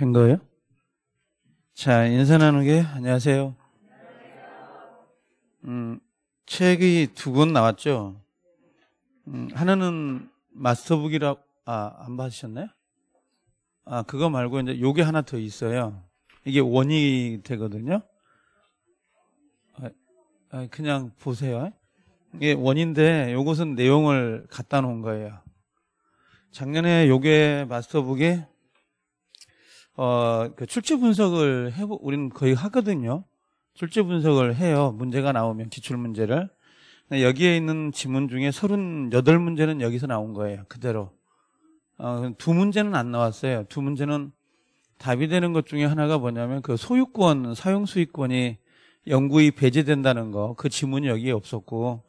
된 거예요? 자, 인사 나누게 안녕하세요. 음, 책이 두 권 나왔죠. 음, 하나는 마스터북이라 아, 안 받으셨나요? 아, 그거 말고 이제 요게 하나 더 있어요. 이게 원이 되거든요. 아, 아 그냥 보세요. 이게 원인데 요것은 내용을 갖다 놓은 거예요. 작년에 요게 마스터북에 어, 그 출제 분석을 해보, 우리는 거의 하거든요. 출제 분석을 해요. 문제가 나오면 기출 문제를. 여기에 있는 지문 중에 38문제는 여기서 나온 거예요. 그대로. 어, 두 문제는 안 나왔어요. 두 문제는 답이 되는 것 중에 하나가 뭐냐면 그 소유권, 사용수익권이 영구히 배제된다는 거. 그 지문이 여기에 없었고.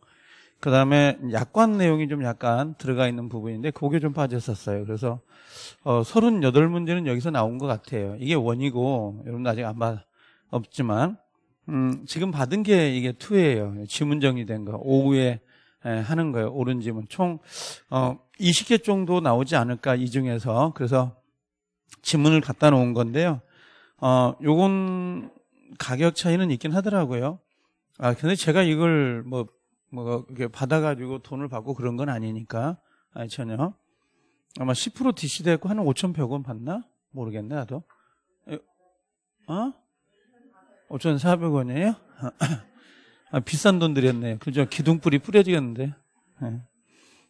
그 다음에 약관 내용이 좀 약간 들어가 있는 부분인데 그게 좀 빠졌었어요. 그래서 어, 38문제는 여기서 나온 것 같아요. 이게 원이고 여러분 아직 안 받, 없지만 음, 지금 받은 게 이게 투예요 지문 정리된 거. 오후에 에, 하는 거예요. 오른 지문. 총 어, 20개 정도 나오지 않을까 이 중에서. 그래서 지문을 갖다 놓은 건데요. 어, 요건 가격 차이는 있긴 하더라고요. 아, 근데 제가 이걸 뭐뭐 이렇게 받아가지고 돈을 받고 그런 건 아니니까 아니 전혀 아마 10% DC됐고 한 5,100원 받나 모르겠네 나도 어? 5,400원이에요? 아, 비싼 돈 들였네 그죠 기둥뿌리 뿌려지겠는데 네.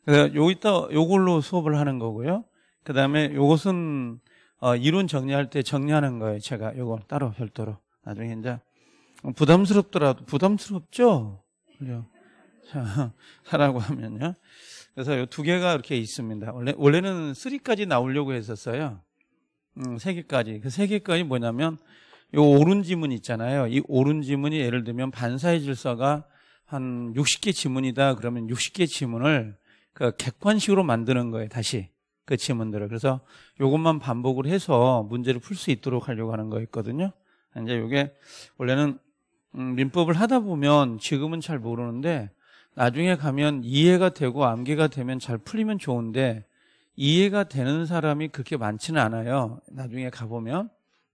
그래서 요 이따 요걸로 수업을 하는 거고요 그 다음에 요것은 어, 이론 정리할 때 정리하는 거예요 제가 요건 따로 별도로 나중에 이제 부담스럽더라도 부담스럽죠 그죠 하라고 하면요. 그래서 이두 개가 이렇게 있습니다. 원래, 원래는 3까지 나오려고 했었어요. 음, 3개까지. 그 3개까지 뭐냐면 이 오른 지문 있잖아요. 이 오른 지문이 예를 들면 반사의 질서가 한 60개 지문이다. 그러면 60개 지문을 그 객관식으로 만드는 거예요. 다시. 그 지문들을. 그래서 이것만 반복을 해서 문제를 풀 수 있도록 하려고 하는 거였거든요. 이제 이게 원래는 음, 민법을 하다 보면 지금은 잘 모르는데 나중에 가면 이해가 되고 암기가 되면 잘 풀리면 좋은데 이해가 되는 사람이 그렇게 많지는 않아요. 나중에 가보면.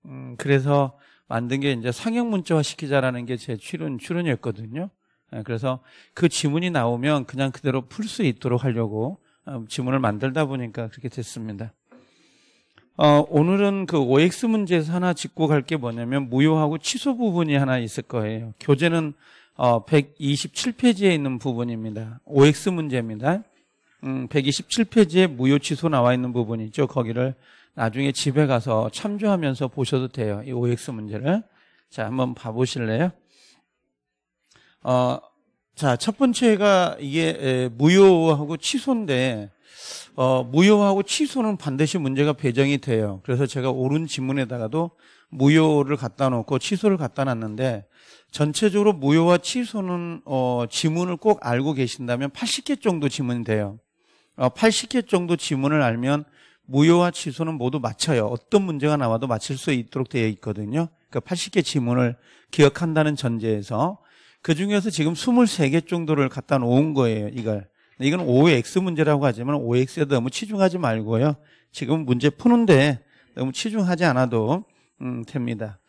음, 그래서 만든 게 이제 상형 문자화 시키자라는 게 제 출연, 출연이었거든요. 예, 그래서 그 지문이 나오면 그냥 그대로 풀 수 있도록 하려고 어, 지문을 만들다 보니까 그렇게 됐습니다. 어, 오늘은 그 OX 문제에서 하나 짚고 갈 게 뭐냐면 무효하고 취소 부분이 하나 있을 거예요. 교재는 어, 127페이지에 있는 부분입니다. OX 문제입니다. 음, 127페이지에 무효 취소 나와 있는 부분 있죠. 거기를 나중에 집에 가서 참조하면서 보셔도 돼요. 이 OX 문제를. 자, 한번 봐보실래요? 어, 자, 첫 번째가 이게 에, 무효하고 취소인데, 어, 무효하고 취소는 반드시 문제가 배정이 돼요. 그래서 제가 옳은 지문에다가도 무효를 갖다 놓고 취소를 갖다 놨는데, 전체적으로 무효와 취소는 어, 지문을 꼭 알고 계신다면 80개 정도 지문이 돼요. 어, 80개 정도 지문을 알면 무효와 취소는 모두 맞춰요. 어떤 문제가 나와도 맞출수 있도록 되어 있거든요. 그러니까 80개 지문을 기억한다는 전제에서 그 중에서 지금 23개 정도를 갖다 놓은 거예요. 이걸. 이건 OX 문제라고 하지만 OX에 너무 치중하지 말고요. 지금 문제 푸는데 너무 치중하지 않아도 음, 됩니다.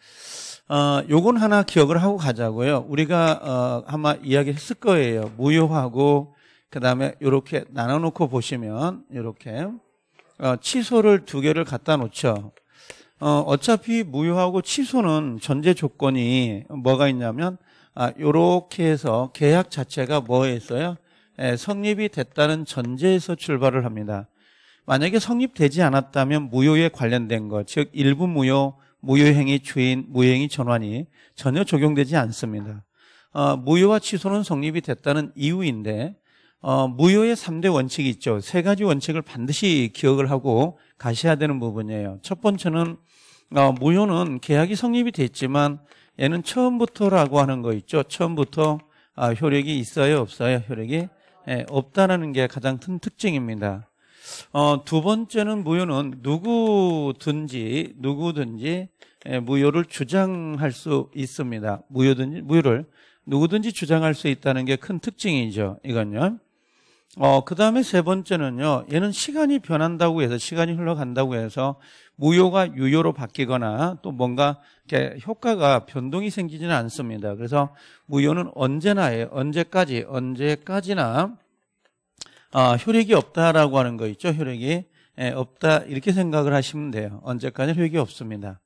어, 요건 하나 기억을 하고 가자고요. 우리가 어, 아마 이야기했을 거예요. 무효하고 그다음에 이렇게 나눠놓고 보시면 이렇게 어, 취소를 두 개를 갖다 놓죠. 어, 어차피 무효하고 취소는 전제 조건이 뭐가 있냐면 아, 요렇게 해서 계약 자체가 뭐에 있어요? 예, 성립이 됐다는 전제에서 출발을 합니다. 만약에 성립되지 않았다면 무효에 관련된 것, 즉 일부 무효, 무효행위, 주인 무효행위 전환이 전혀 적용되지 않습니다. 어, 무효와 취소는 성립이 됐다는 이유인데 어, 무효의 3대 원칙이 있죠. 세 가지 원칙을 반드시 기억을 하고 가셔야 되는 부분이에요. 첫 번째는 어, 무효는 계약이 성립이 됐지만 얘는 처음부터라고 하는 거 있죠. 처음부터 아, 효력이 있어요, 없어요? 효력이 예, 없다라는 게 가장 큰 특징입니다. 어, 두 번째는 무효는 누구든지 누구든지 예, 무효를 주장할 수 있습니다. 무효든지 무효를 누구든지 주장할 수 있다는 게 큰 특징이죠. 이건요. 어, 그 다음에 세 번째는요, 얘는 시간이 변한다고 해서, 시간이 흘러간다고 해서, 무효가 유효로 바뀌거나, 또 뭔가, 이렇게 효과가 변동이 생기지는 않습니다. 그래서, 무효는 언제나에, 언제까지, 언제까지나, 어, 효력이 없다라고 하는 거 있죠. 효력이 예, 없다 이렇게 생각을 하시면 돼요. 언제까지 효력이 없습니다.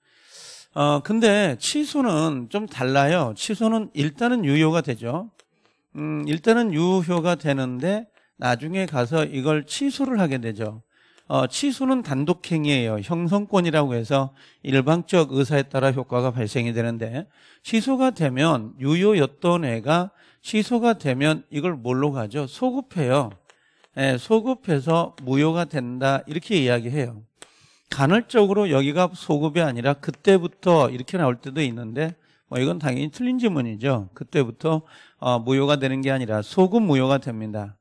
어, 근데 취소는 좀 달라요. 취소는 일단은 유효가 되죠. 음, 일단은 유효가 되는데 나중에 가서 이걸 취소를 하게 되죠. 어, 취소는 단독행위예요. 형성권이라고 해서 일방적 의사에 따라 효과가 발생이 되는데 취소가 되면 유효였던 애가 취소가 되면 이걸 뭘로 가죠? 소급해요. 예, 소급해서 무효가 된다 이렇게 이야기해요. 간헐적으로 여기가 소급이 아니라 그때부터 이렇게 나올 때도 있는데 뭐 이건 당연히 틀린 질문이죠 그때부터 어, 무효가 되는 게 아니라 소급 무효가 됩니다.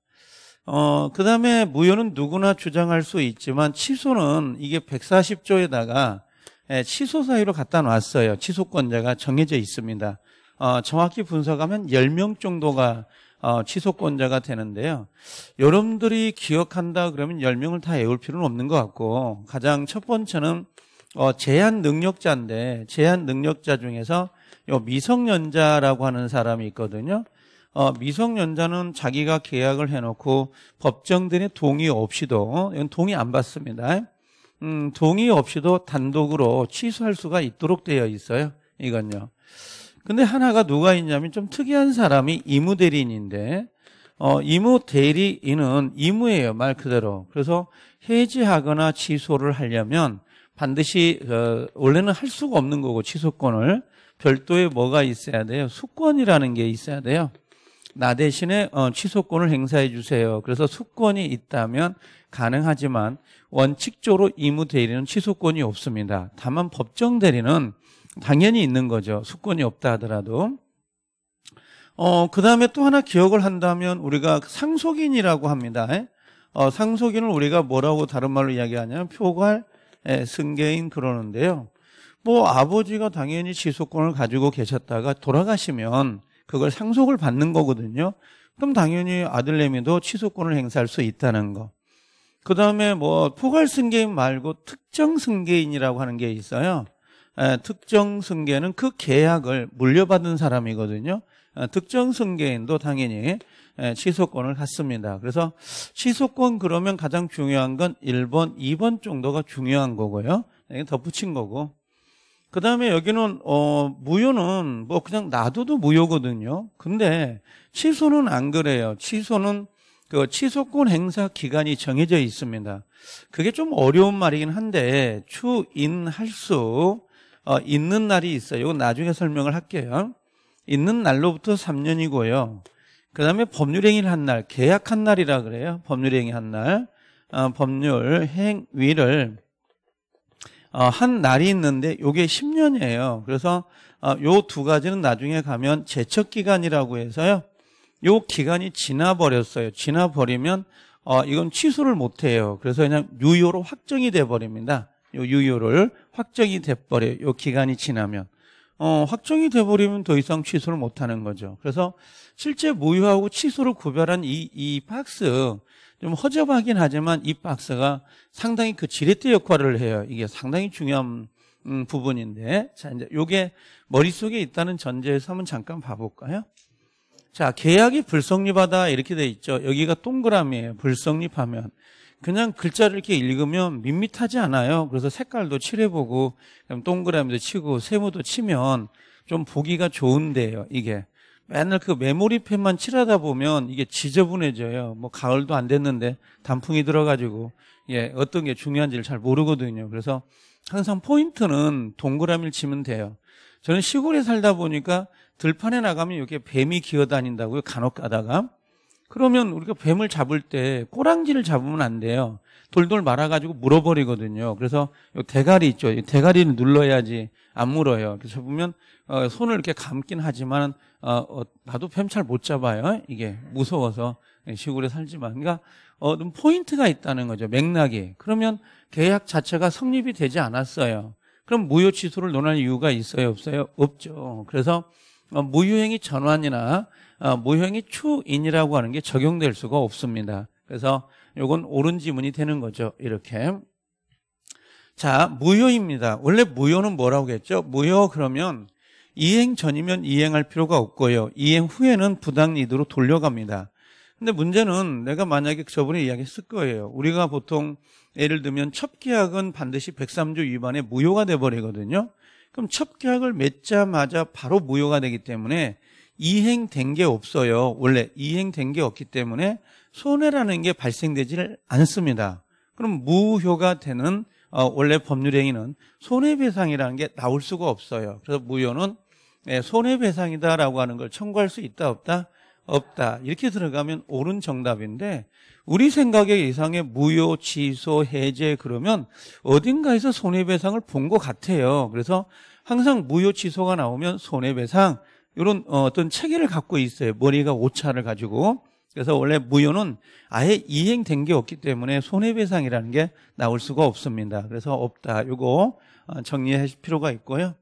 어, 그 다음에 무효는 누구나 주장할 수 있지만 취소는 이게 140조에다가 예, 취소 사유로 갖다 놨어요. 취소권자가 정해져 있습니다. 어, 정확히 분석하면 10명 정도가 어, 취소권자가 되는데요. 여러분들이 기억한다 그러면 10명을 다 외울 필요는 없는 것 같고 가장 첫 번째는 어, 제한 능력자인데 제한 능력자 중에서 요 미성년자라고 하는 사람이 있거든요. 어, 미성년자는 자기가 계약을 해놓고 법정들의 동의 없이도 이건 동의 안 받습니다. 음, 동의 없이도 단독으로 취소할 수가 있도록 되어 있어요. 이건요. 근데 하나가 누가 있냐면 좀 특이한 사람이 이무 대리인인데 어, 이무 대리인은 이무예요 말 그대로. 그래서 해지하거나 취소를 하려면 반드시 어, 원래는 할 수가 없는 거고 취소권을 별도의 뭐가 있어야 돼요? 수권이라는 게 있어야 돼요. 나 대신에 어, 취소권을 행사해 주세요. 그래서 수권이 있다면 가능하지만 원칙적으로 이무 대리는 취소권이 없습니다. 다만 법정 대리는 당연히 있는 거죠. 수권이 없다 하더라도. 어, 그 다음에 또 하나 기억을 한다면 우리가 상속인이라고 합니다. 어, 상속인을 우리가 뭐라고 다른 말로 이야기하냐면 표괄, 예, 승계인 그러는데요. 뭐 아버지가 당연히 지속권을 가지고 계셨다가 돌아가시면 그걸 상속을 받는 거거든요. 그럼 당연히 아들내미도 취소권을 행사할 수 있다는 거. 그 다음에 뭐 포괄 승계인 말고 특정 승계인이라고 하는 게 있어요. 특정 승계는 그 계약을 물려받은 사람이거든요. 특정 승계인도 당연히 취소권을 갖습니다. 그래서 취소권 그러면 가장 중요한 건 1번, 2번 정도가 중요한 거고요. 덧붙인 거고. 그 다음에 여기는 어, 무효는 뭐 그냥 놔둬도 무효거든요. 근데 취소는 안 그래요. 취소는 그 취소권 행사 기간이 정해져 있습니다. 그게 좀 어려운 말이긴 한데 추인할수 어, 있는 날이 있어요. 이건 나중에 설명을 할게요. 있는 날로부터 3년이고요. 그 다음에 법률행위를 한 날, 계약한 날이라 그래요. 법률행위 한 날. 어, 법률 행위를 어, 한 날이 있는데 요게 10년이에요. 그래서 이 어, 요 두 가지는 나중에 가면 제척 기간이라고 해서요. 요 기간이 지나 버렸어요. 지나 버리면 어, 이건 취소를 못 해요. 그래서 그냥 유효로 확정이 돼 버립니다. 요 유효를 확정이 돼버려요. 요 기간이 지나면. 어, 확정이 돼버리면 더 이상 취소를 못하는 거죠. 그래서 실제 무효하고 취소를 구별한 이, 이 박스, 좀 허접하긴 하지만 이 박스가 상당히 그 지렛대 역할을 해요. 이게 상당히 중요한 음, 부분인데. 자, 이제 요게 머릿속에 있다는 전제에서 한번 잠깐 봐볼까요? 자, 계약이 불성립하다 이렇게 돼 있죠. 여기가 동그라미에요 불성립하면. 그냥 글자를 이렇게 읽으면 밋밋하지 않아요. 그래서 색깔도 칠해보고 동그라미도 치고 세모도 치면 좀 보기가 좋은데요. 이게 맨날 그 메모리펜만 칠하다 보면 이게 지저분해져요. 뭐 가을도 안 됐는데 단풍이 들어가지고 예 어떤 게 중요한지를 잘 모르거든요. 그래서 항상 포인트는 동그라미를 치면 돼요. 저는 시골에 살다 보니까 들판에 나가면 이렇게 뱀이 기어다닌다고요. 간혹 가다가 그러면 우리가 뱀을 잡을 때 꼬랑지를 잡으면 안 돼요. 돌돌 말아가지고 물어버리거든요. 그래서 요 대가리 있죠. 이 대가리를 눌러야지 안 물어요. 그래서 보면 어, 손을 이렇게 감긴 하지만 어, 어 나도 뱀 잘 못 잡아요. 이게 무서워서 시골에 살지만 그러니까 어, 포인트가 있다는 거죠. 맥락이 그러면 계약 자체가 성립이 되지 않았어요. 그럼 무효 취소를 논할 이유가 있어요, 없어요? 없죠. 그래서 어, 무효행위 전환이나 모형이 어, 추인이라고 하는 게 적용될 수가 없습니다. 그래서 이건 옳은 지문이 되는 거죠. 이렇게. 자, 무효입니다. 원래 무효는 뭐라고 했죠? 무효 그러면 이행 전이면 이행할 필요가 없고요. 이행 후에는 부당리드로 돌려갑니다. 근데 문제는 내가 만약에 저번에 이야기했을 거예요. 우리가 보통 예를 들면 첩계약은 반드시 103조 위반에 무효가 돼버리거든요. 그럼 첩계약을 맺자마자 바로 무효가 되기 때문에 이행된 게 없어요. 원래 이행된 게 없기 때문에 손해라는 게발생되질 않습니다. 그럼 무효가 되는 어, 원래 법률행위는 손해배상이라는 게 나올 수가 없어요. 그래서 무효는 예, 손해배상이다라고 하는 걸 청구할 수 있다 없다 없다 이렇게 들어가면 옳은 정답인데 우리 생각에 이상의 무효, 취소, 해제 그러면 어딘가에서 손해배상을 본 것 같아요. 그래서 항상 무효, 취소가 나오면 손해배상 이런 어, 어떤 체계를 갖고 있어요. 머리가 오차를 가지고. 그래서 원래 무효는 아예 이행된 게 없기 때문에 손해배상이라는 게 나올 수가 없습니다. 그래서 없다. 이거 어, 정리하실 필요가 있고요.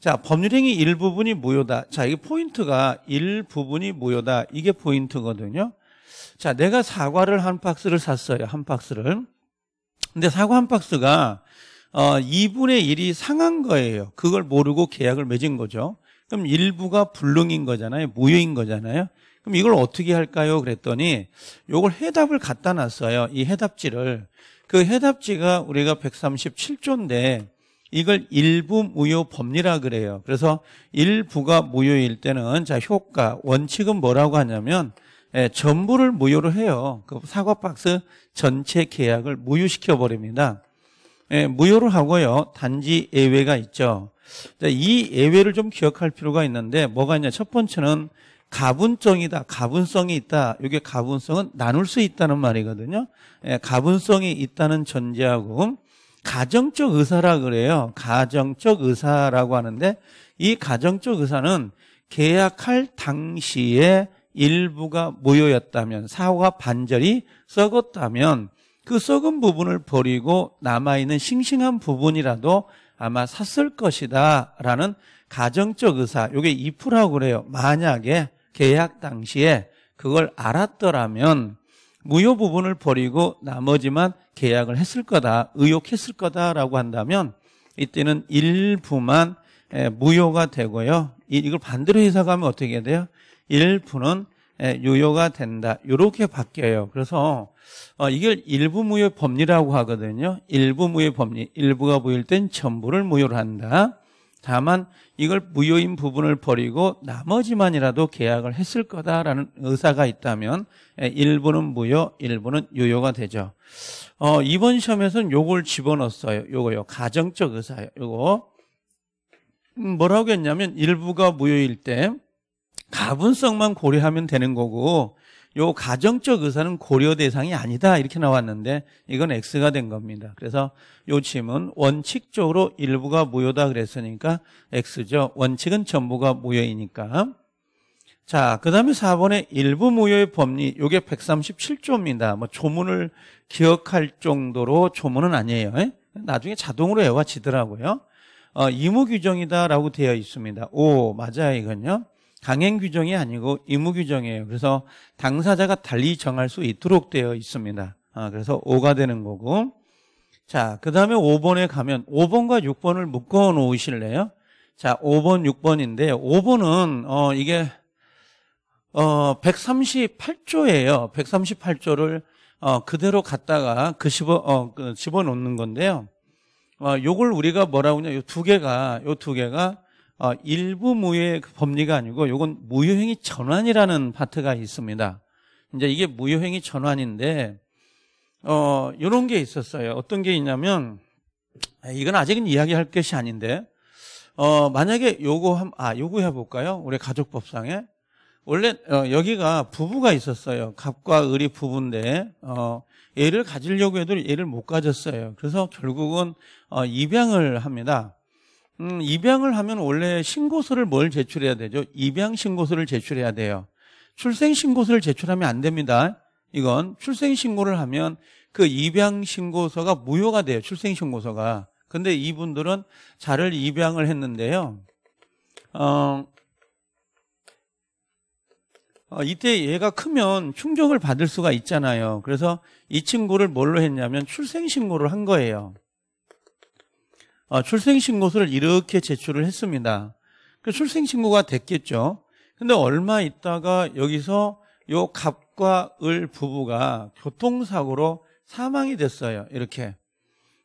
자, 법률행위 일부분이 무효다. 자, 이게 포인트가 일부분이 무효다. 이게 포인트거든요. 자, 내가 사과를 한 박스를 샀어요. 한 박스를. 근데 사과 한 박스가 어, 2분의 1이 상한 거예요. 그걸 모르고 계약을 맺은 거죠. 그럼 일부가 불능인 거잖아요. 무효인 거잖아요. 그럼 이걸 어떻게 할까요? 그랬더니 요걸 해답을 갖다 놨어요. 이 해답지를. 그 해답지가 우리가 137조인데 이걸 일부 무효 법리라 그래요. 그래서 일부가 무효일 때는 자 효과 원칙은 뭐라고 하냐면 예, 전부를 무효로 해요. 그 사과 박스 전체 계약을 무효시켜 버립니다. 예, 무효로 하고요. 단지 예외가 있죠. 이 예외를 좀 기억할 필요가 있는데 뭐가 있냐. 첫 번째는 가분성이다. 가분성이 있다. 이게 가분성은 나눌 수 있다는 말이거든요. 예, 가분성이 있다는 전제하고 가정적 의사라 그래요. 가정적 의사라고 하는데 이 가정적 의사는 계약할 당시에 일부가 모여였다면 사후가 반절이 썩었다면 그 썩은 부분을 버리고 남아있는 싱싱한 부분이라도 아마 샀을 것이다 라는 가정적 의사 요게 2%라고 그래요 만약에 계약 당시에 그걸 알았더라면 무효 부분을 버리고 나머지만 계약을 했을 거다 의혹했을 거다라고 한다면 이때는 일부만 무효가 되고요 이걸 반대로 해석하면 어떻게 돼요? 일부는 유효가 된다 요렇게 바뀌어요 그래서 어, 이걸 일부무효 법리라고 하거든요. 일부무효 법리. 일부가 보일 땐 전부를 무효로 한다. 다만 이걸 무효인 부분을 버리고 나머지만이라도 계약을 했을 거다라는 의사가 있다면 예, 일부는 무효, 일부는 유효가 되죠. 어, 이번 시험에서는 요걸 집어넣었어요. 요거요. 가정적 의사요. 요거. 음, 뭐라고 했냐면 일부가 무효일 때 가분성만 고려하면 되는 거고 요 가정적 의사는 고려 대상이 아니다 이렇게 나왔는데 이건 X가 된 겁니다. 그래서 요침은 원칙적으로 일부가 무효다 그랬으니까 X죠. 원칙은 전부가 무효이니까. 자, 그 다음에 4번에 일부 무효의 법리, 요게 137조입니다. 뭐 조문을 기억할 정도로 조문은 아니에요. 예? 나중에 자동으로 외워지더라고요. 어, 이무 규정이다라고 되어 있습니다. 오, 맞아요, 이건요. 강행 규정이 아니고 의무 규정이에요. 그래서 당사자가 달리 정할 수 있도록 되어 있습니다. 아, 그래서 5가 되는 거고. 자, 그 다음에 5번에 가면 5번과 6번을 묶어 놓으실래요? 자, 5번, 6번인데 5번은 어, 이게 어, 138조예요. 138조를 어, 그대로 갖다가 그 집어 어, 그 집어넣는 건데요. 어, 요걸 우리가 뭐라고 하냐? 요두 개가 요 두 개가 어, 일부 무효의 그 법리가 아니고 이건 무효행위 전환이라는 파트가 있습니다. 이제 이게 무효행위 전환인데 어, 요런 게 있었어요. 어떤 게 있냐면 이건 아직은 이야기할 것이 아닌데 어, 만약에 요거 한, 아, 요거 해 볼까요? 우리 가족법상에 원래 어, 여기가 부부가 있었어요. 갑과 을이 부부인데 어, 애를 가지려고 해도 애를 못 가졌어요. 그래서 결국은 어, 입양을 합니다. 음, 입양을 하면 원래 신고서를 뭘 제출해야 되죠? 입양 신고서를 제출해야 돼요. 출생 신고서를 제출하면 안 됩니다. 이건 출생 신고를 하면 그 입양 신고서가 무효가 돼요. 출생 신고서가. 근데 이분들은 자를 입양을 했는데요. 어, 어, 이때 얘가 크면 충족을 받을 수가 있잖아요. 그래서 이 친구를 뭘로 했냐면 출생신고를 한 거예요. 어, 출생신고서를 이렇게 제출을 했습니다. 그 출생신고가 됐겠죠. 근데 얼마 있다가 여기서 요 갑과 을 부부가 교통사고로 사망이 됐어요. 이렇게.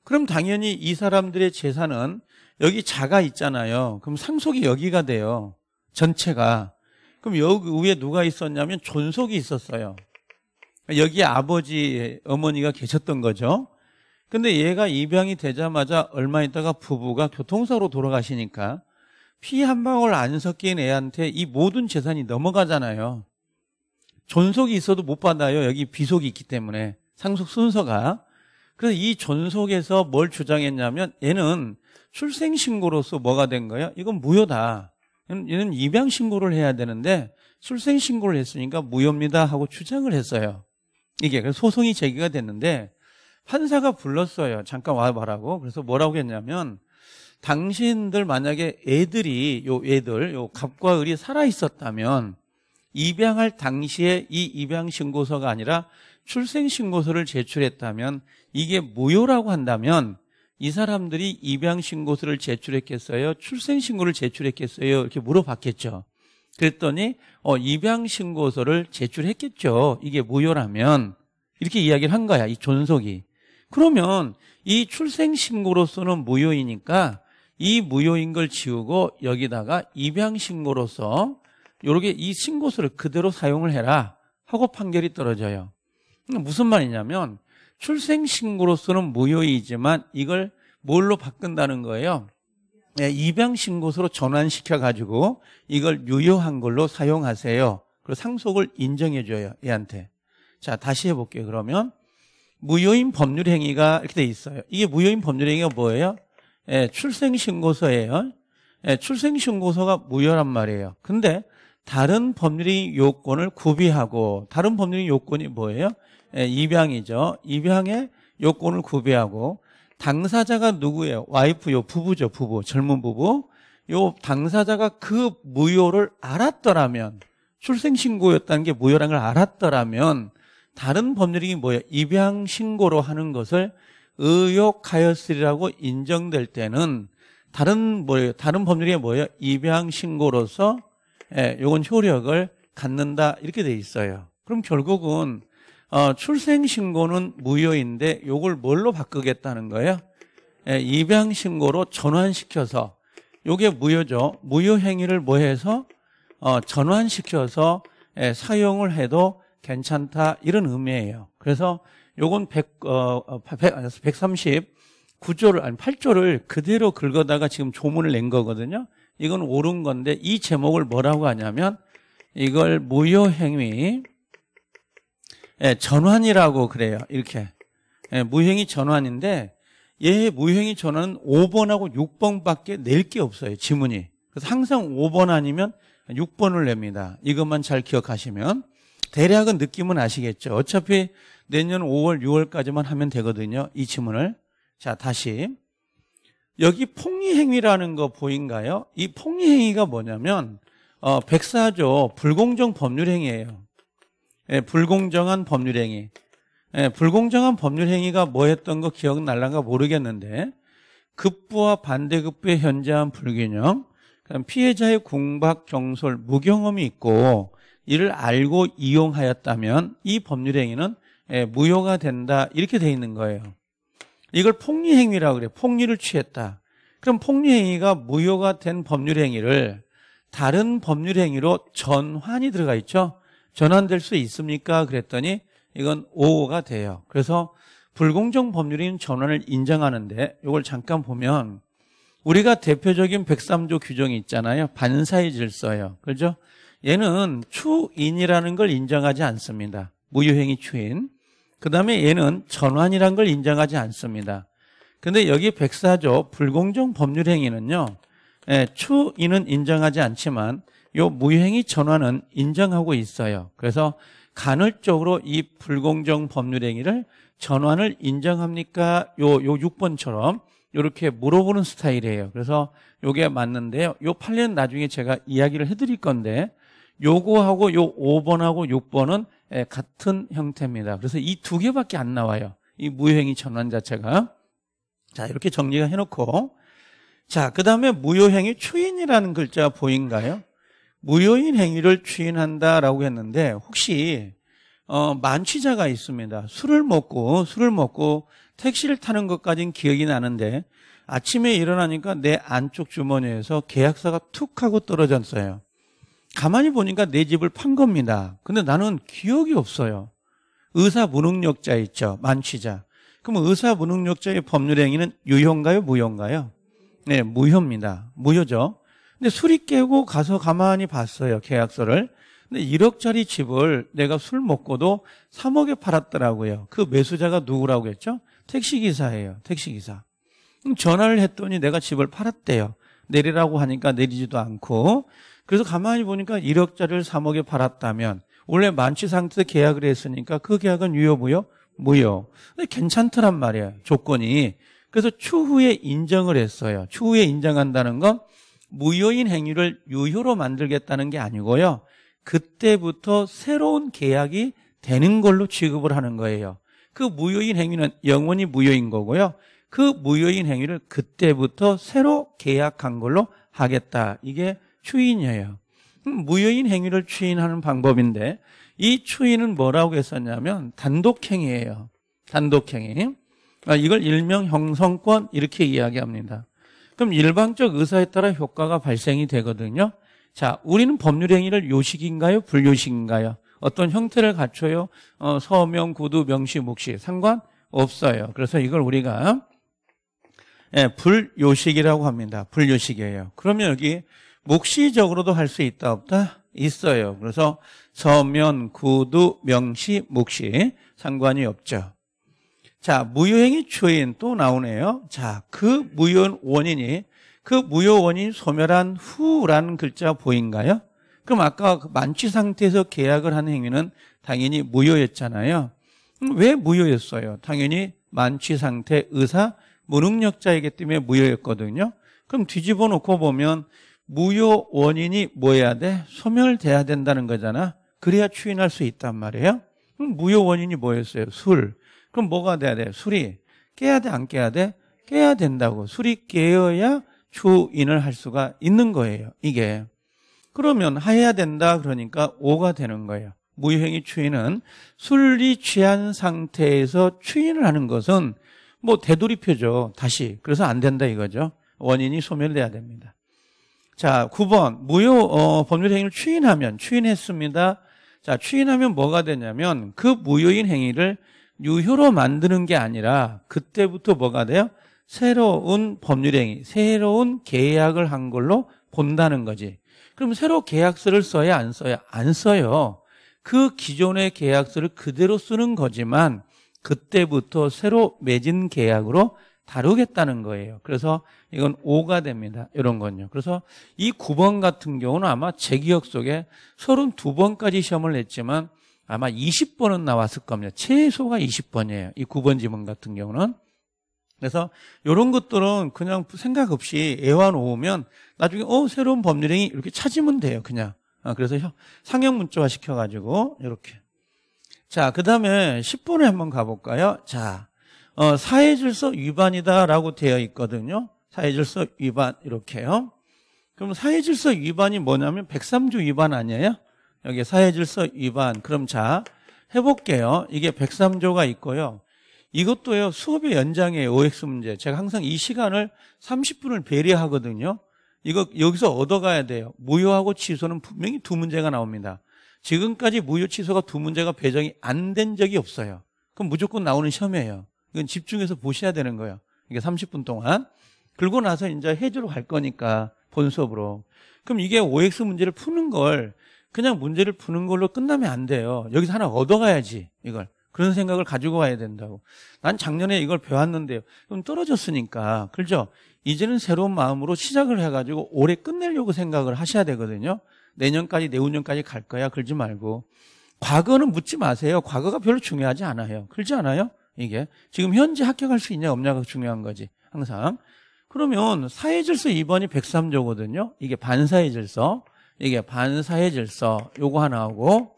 그럼 당연히 이 사람들의 재산은 여기 자가 있잖아요. 그럼 상속이 여기가 돼요. 전체가. 그럼 여기 위에 누가 있었냐면 존속이 있었어요. 여기에 아버지, 어머니가 계셨던 거죠. 근데 얘가 입양이 되자마자 얼마 있다가 부부가 교통사로 돌아가시니까 피 한 방울 안 섞인 애한테 이 모든 재산이 넘어가잖아요. 존속이 있어도 못 받아요. 여기 비속이 있기 때문에 상속 순서가. 그래서 이 존속에서 뭘 주장했냐면 얘는 출생신고로서 뭐가 된 거예요? 이건 무효다. 얘는 입양신고를 해야 되는데 출생신고를 했으니까 무효입니다 하고 주장을 했어요. 이게 소송이 제기가 됐는데 판사가 불렀어요. 잠깐 와봐라고. 그래서 뭐라고 했냐면 당신들 만약에 애들이 요 애들 요 갑과 을이 살아 있었다면 입양할 당시에 이 입양 신고서가 아니라 출생 신고서를 제출했다면 이게 무효라고 한다면 이 사람들이 입양 신고서를 제출했겠어요? 출생 신고를 제출했겠어요? 이렇게 물어봤겠죠. 그랬더니 어, 입양 신고서를 제출했겠죠. 이게 무효라면 이렇게 이야기를 한 거야. 이 존속이. 그러면 이 출생신고로서는 무효이니까 이 무효인 걸 지우고 여기다가 입양신고로서 이렇게이 신고서를 그대로 사용을 해라 하고 판결이 떨어져요. 그러니까 무슨 말이냐면 출생신고로서는 무효이지만 이걸 뭘로 바꾼다는 거예요? 예, 입양신고서로 전환시켜가지고 이걸 유효한 걸로 사용하세요. 그리고 상속을 인정해줘요, 얘한테. 자, 다시 해볼게요, 그러면. 무효인 법률 행위가 이렇게 돼 있어요. 이게 무효인 법률 행위가 뭐예요? 예, 출생신고서예요. 예, 출생신고서가 무효란 말이에요. 근데 다른 법률의 요건을 구비하고 다른 법률의 요건이 뭐예요? 예, 입양이죠. 입양의 요건을 구비하고 당사자가 누구예요? 와이프요, 부부죠, 부부, 젊은 부부. 요 당사자가 그 무효를 알았더라면 출생신고였다는 게 무효라는 걸 알았더라면 다른 법률이 뭐예요? 입양 신고로 하는 것을 의욕하였으리라고 인정될 때는 다른 뭐예요? 다른 법률이 뭐예요? 입양 신고로서 예, 요건 효력을 갖는다 이렇게 돼 있어요. 그럼 결국은 어, 출생 신고는 무효인데 요걸 뭘로 바꾸겠다는 거예요? 예, 입양 신고로 전환시켜서 요게 무효죠. 무효 행위를 뭐해서 어, 전환시켜서 예, 사용을 해도 괜찮다 이런 의미예요. 그래서 요건 100, 어, 100, 어, 139조를 아니 8조를 그대로 긁어다가 지금 조문을 낸 거거든요. 이건 옳은 건데 이 제목을 뭐라고 하냐면 이걸 무효 행위 예, 전환이라고 그래요. 이렇게 예, 무효행위 전환인데 얘 무효행위 전환은 5번하고 6번밖에 낼 게 없어요. 지문이. 그래서 항상 5번 아니면 6번을 냅니다. 이것만 잘 기억하시면 대략은 느낌은 아시겠죠. 어차피 내년 5월, 6월까지만 하면 되거든요. 이 지문을. 자, 다시. 여기 폭리행위라는 거 보인가요? 이 폭리행위가 뭐냐면 어, 백사조 불공정 법률행위예요. 예, 불공정한 법률행위. 예, 불공정한 법률행위가 뭐 했던 거 기억날란가 모르겠는데 급부와 반대급부의 현재한 불균형, 피해자의 공박, 경솔, 무경험이 있고 이를 알고 이용하였다면 이 법률 행위는 예, 무효가 된다 이렇게 돼 있는 거예요. 이걸 폭리 행위라고 그래요. 폭리를 취했다. 그럼 폭리 행위가 무효가 된 법률 행위를 다른 법률 행위로 전환이 들어가 있죠. 전환될 수 있습니까? 그랬더니 이건 오호가 돼요. 그래서 불공정 법률인 전환을 인정하는데 이걸 잠깐 보면 우리가 대표적인 103조 규정이 있잖아요. 반사의 질서예요. 그렇죠? 얘는 추인이라는 걸 인정하지 않습니다. 무효행위 추인. 그 다음에 얘는 전환이라는 걸 인정하지 않습니다. 근데 여기 1 0 4조 불공정 법률행위는요. 예, 추인은 인정하지 않지만 요 무효행위 전환은 인정하고 있어요. 그래서 간헐적으로 이 불공정 법률행위를 전환을 인정합니까? 요, 요 6번처럼 이렇게 물어보는 스타일이에요. 그래서 요게 맞는데요. 요 판례는 나중에 제가 이야기를 해드릴 건데 요거하고 요 5번하고 6번은 예, 같은 형태입니다. 그래서 이 두 개밖에 안 나와요. 이 무효행위 전환 자체가. 자, 이렇게 정리가 해놓고. 자, 그 다음에 무효행위 추인이라는 글자 보인가요? 무효인 행위를 추인한다라고 했는데, 혹시, 어, 만취자가 있습니다. 술을 먹고, 술을 먹고 택시를 타는 것까지는 기억이 나는데, 아침에 일어나니까 내 안쪽 주머니에서 계약서가 툭 하고 떨어졌어요. 가만히 보니까 내 집을 판 겁니다. 근데 나는 기억이 없어요. 의사 무능력자 있죠. 만취자. 그럼 의사 무능력자의 법률 행위는 유효인가요? 무효인가요? 네, 무효입니다. 무효죠. 근데 술이 깨고 가서 가만히 봤어요. 계약서를. 근데 1억짜리 집을 내가 술 먹고도 3억에 팔았더라고요. 그 매수자가 누구라고 했죠? 택시기사예요. 택시기사. 전화를 했더니 내가 집을 팔았대요. 내리라고 하니까 내리지도 않고 그래서 가만히 보니까 1억짜리를 3억에 팔았다면 원래 만취 상태에서 계약을 했으니까 그 계약은 유효무효? 무효. 근데 괜찮더란 말이에요. 조건이. 그래서 추후에 인정을 했어요. 추후에 인정한다는 건 무효인 행위를 유효로 만들겠다는 게 아니고요. 그때부터 새로운 계약이 되는 걸로 취급을 하는 거예요. 그 무효인 행위는 영원히 무효인 거고요. 그 무효인 행위를 그때부터 새로 계약한 걸로 하겠다. 이게 추인이에요. 무효인 행위를 추인하는 방법인데 이 추인은 뭐라고 했었냐면 단독행위예요. 단독행위. 아, 이걸 일명 형성권 이렇게 이야기합니다. 그럼 일방적 의사에 따라 효과가 발생이 되거든요. 자, 우리는 법률행위를 요식인가요? 불요식인가요? 어떤 형태를 갖춰요? 어, 서명, 구두, 명시, 묵시 상관 없어요. 그래서 이걸 우리가 예, 불요식이라고 합니다. 불요식이에요. 그러면 여기 묵시적으로도 할 수 있다 없다? 있어요. 그래서 서면, 구두, 명시, 묵시 상관이 없죠. 자, 무효행위 주인 또 나오네요. 자, 그 무효 원인이 그 무효 원인 소멸한 후라는 글자 보인가요? 그럼 아까 그 만취 상태에서 계약을 한 행위는 당연히 무효였잖아요. 음, 왜 무효였어요? 당연히 만취 상태 의사 무능력자이기 때문에 무효였거든요. 그럼 뒤집어 놓고 보면 무효 원인이 뭐해야 돼? 소멸돼야 된다는 거잖아. 그래야 추인할 수 있단 말이에요. 그럼 무효 원인이 뭐였어요? 술. 그럼 뭐가 돼야 돼? 술이 깨야 돼, 안 깨야 돼? 깨야 된다고. 술이 깨어야 추인을 할 수가 있는 거예요. 이게. 그러면 하 해야 된다 그러니까 5가 되는 거예요. 무효행위 추인은 술이 취한 상태에서 추인을 하는 것은 뭐 되돌이표죠. 다시. 그래서 안 된다 이거죠. 원인이 소멸돼야 됩니다. 자, 9번. 무효 어, 법률 행위를 추인하면 추인했습니다. 자, 추인하면 뭐가 되냐면 그 무효인 행위를 유효로 만드는 게 아니라 그때부터 뭐가 돼요? 새로운 법률 행위, 새로운 계약을 한 걸로 본다는 거지. 그럼 새로 계약서를 써야 안써요안 써요. 그 기존의 계약서를 그대로 쓰는 거지만 그때부터 새로 맺은 계약으로 다루겠다는 거예요. 그래서 이건 5가 됩니다. 이런 건요. 그래서 이 9번 같은 경우는 아마 제 기억 속에 32번까지 시험을 냈지만 아마 20번은 나왔을 겁니다. 최소가 20번이에요. 이 9번 지문 같은 경우는. 그래서 이런 것들은 그냥 생각 없이 애완 오면 나중에 어 새로운 법률행위 이렇게 찾으면 돼요. 그냥. 아, 그래서 상형 문자화 시켜가지고 이렇게. 자, 그 다음에 10번에 한번 가볼까요? 자, 어, 사회질서 위반이다라고 되어 있거든요. 사회질서 위반 이렇게요. 그럼 사회질서 위반이 뭐냐면 103조 위반 아니에요? 여기 사회질서 위반. 그럼 자 해볼게요. 이게 103조가 있고요. 이것도요 수업의 연장의 OX 문제. 제가 항상 이 시간을 30분을 배려하거든요. 이거 여기서 얻어가야 돼요. 무효하고 취소는 분명히 두 문제가 나옵니다. 지금까지 무효 취소가 두 문제가 배정이 안 된 적이 없어요. 그럼 무조건 나오는 시험이에요. 이건 집중해서 보셔야 되는 거예요. 이게 30분 동안. 그러고 나서 이제 해주러 갈 거니까 본 수업으로. 그럼 이게 OX 문제를 푸는 걸 그냥 문제를 푸는 걸로 끝나면 안 돼요. 여기서 하나 얻어가야지 이걸. 그런 생각을 가지고 와야 된다고. 난 작년에 이걸 배웠는데요. 그럼 떨어졌으니까. 그죠 이제는 새로운 마음으로 시작을 해가지고 올해 끝내려고 생각을 하셔야 되거든요. 내년까지, 내후년까지 갈 거야. 그러지 말고. 과거는 묻지 마세요. 과거가 별로 중요하지 않아요. 그러지 않아요? 이게 지금 현재 합격할 수 있냐 없냐가 중요한 거지 항상 그러면 사회 질서 2번이 103조거든요 이게 반사회 질서 이게 반사회 질서 요거 하나 하고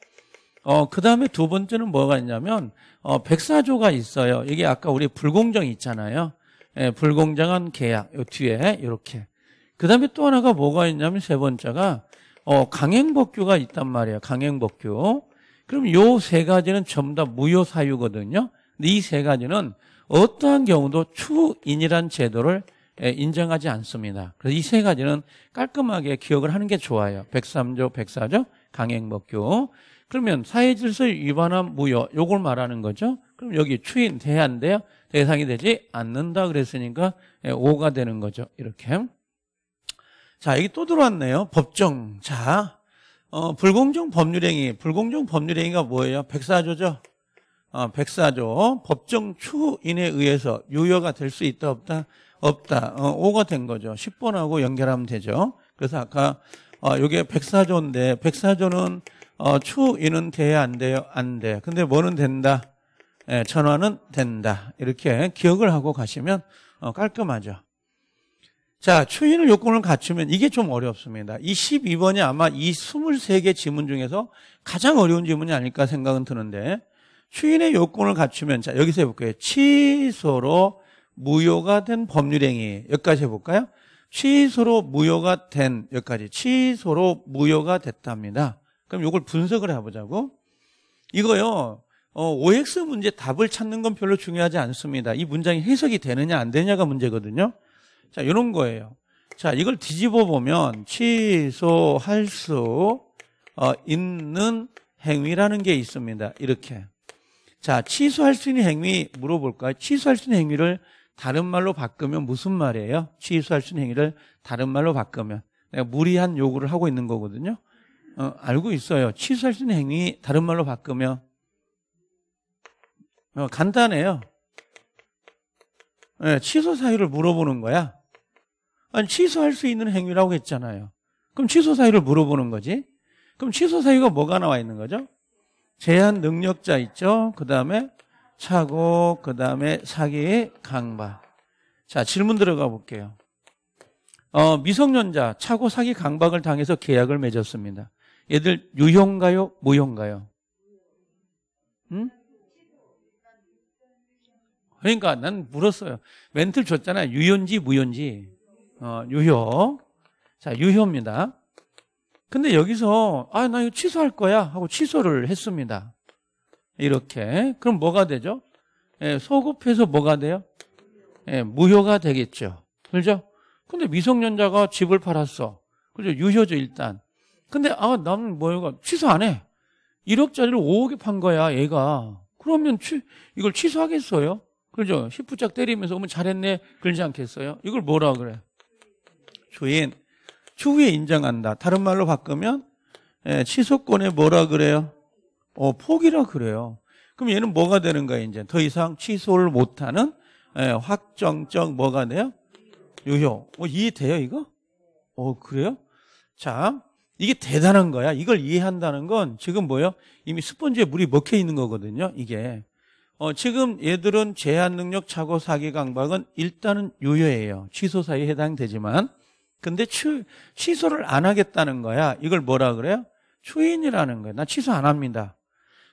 어, 그 다음에 두 번째는 뭐가 있냐면, 어, 백사조가 있어요. 이게 아까 우리 불공정 있잖아요. 예, 불공정한 계약, 요 뒤에, 요렇게. 그 다음에 또 하나가 뭐가 있냐면, 세 번째가, 어, 강행법규가 있단 말이에요. 강행법규. 그럼 요 세 가지는 전부 다 무효사유거든요. 이세 가지는 어떠한 경우도 추인이란 제도를 인정하지 않습니다. 그래서 이 세 가지는 깔끔하게 기억을 하는 게 좋아요. 103조, 104조, 강행법규. 그러면 사회질서 위반한 무효, 요걸 말하는 거죠. 그럼 여기 추인 대한데요. 대상이 되지 않는다 그랬으니까 5가 되는 거죠. 이렇게. 자, 여기 또 들어왔네요. 법정. 자, 어, 불공정 법률행위. 불공정 법률행위가 뭐예요? 104조죠. 어, 백사조 법정 추인에 의해서 유효가 될 수 있다 없다 없다 어, 5가 된 거죠 10번하고 연결하면 되죠 그래서 아까 어, 이게 백사조인데 백사조는 어, 추인은 돼야 안 돼요 안돼 근데 뭐는 된다 예, 전화는 된다 이렇게 기억을 하고 가시면 어, 깔끔하죠 자, 추인을 요건을 갖추면 이게 좀 어렵습니다. 이 12번이 아마 이 23개 지문 중에서 가장 어려운 지문이 아닐까 생각은 드는데 추인의 요건을 갖추면 자 여기서 해볼게요. 취소로 무효가 된 법률행위 여기까지 해볼까요? 취소로 무효가 된 여기까지 취소로 무효가 됐답니다. 그럼 이걸 분석을 해보자고. 이거요. 어, OX 문제 답을 찾는 건 별로 중요하지 않습니다. 이 문장이 해석이 되느냐 안 되느냐가 문제거든요. 자, 이런 거예요. 자, 이걸 뒤집어 보면 취소할 수 어, 있는 행위라는 게 있습니다. 이렇게. 자, 취소할 수 있는 행위 물어볼까요? 취소할 수 있는 행위를 다른 말로 바꾸면 무슨 말이에요? 취소할 수 있는 행위를 다른 말로 바꾸면 내가 무리한 요구를 하고 있는 거거든요. 어, 알고 있어요. 취소할 수 있는 행위 다른 말로 바꾸면 어, 간단해요. 네, 취소 사유를 물어보는 거야. 아니, 취소할 수 있는 행위라고 했잖아요. 그럼 취소 사유를 물어보는 거지. 그럼 취소 사유가 뭐가 나와 있는 거죠? 제한 능력자 있죠? 그 다음에 차고, 그 다음에 사기 강박. 자, 질문 들어가 볼게요. 어, 미성년자 차고 사기 강박을 당해서 계약을 맺었습니다. 얘들 유형가요? 무형가요? 응? 그러니까 난 물었어요. 멘트를 줬잖아. 유효인지 무효인지. 어, 유효. 자, 유효입니다. 근데 여기서 아, 나 이거 취소할 거야 하고 취소를 했습니다. 이렇게. 그럼 뭐가 되죠? 예, 소급해서 뭐가 돼요? 예, 무효가 되겠죠. 그죠? 근데 미성년자가 집을 팔았어. 그죠? 유효죠, 일단. 근데 아, 난 뭐야, 취소 안 해. 1억짜리를 5억에 판 거야, 얘가. 그러면 취, 이걸 취소하겠어요? 그죠? 10부짝 때리면서 오면 잘했네. 그러지 않겠어요? 이걸 뭐라 그래? 주인. 추후에 인정한다. 다른 말로 바꾸면 예, 취소권에 뭐라 그래요? 어, 포기라 그래요. 그럼 얘는 뭐가 되는 거야 이제 더 이상 취소를 못하는 예, 확정적 뭐가 돼요? 유효. 어, 이해돼요 이거? 어 그래요? 자 이게 대단한 거야. 이걸 이해한다는 건 지금 뭐요 이미 스펀지에 물이 먹혀 있는 거거든요. 이게 어, 지금 얘들은 제한 능력 착오 사기 강박은 일단은 유효예요. 취소 사에 해당되지만 근데 취, 취소를 안 하겠다는 거야. 이걸 뭐라 그래요? 추인이라는 거야. 나 취소 안 합니다.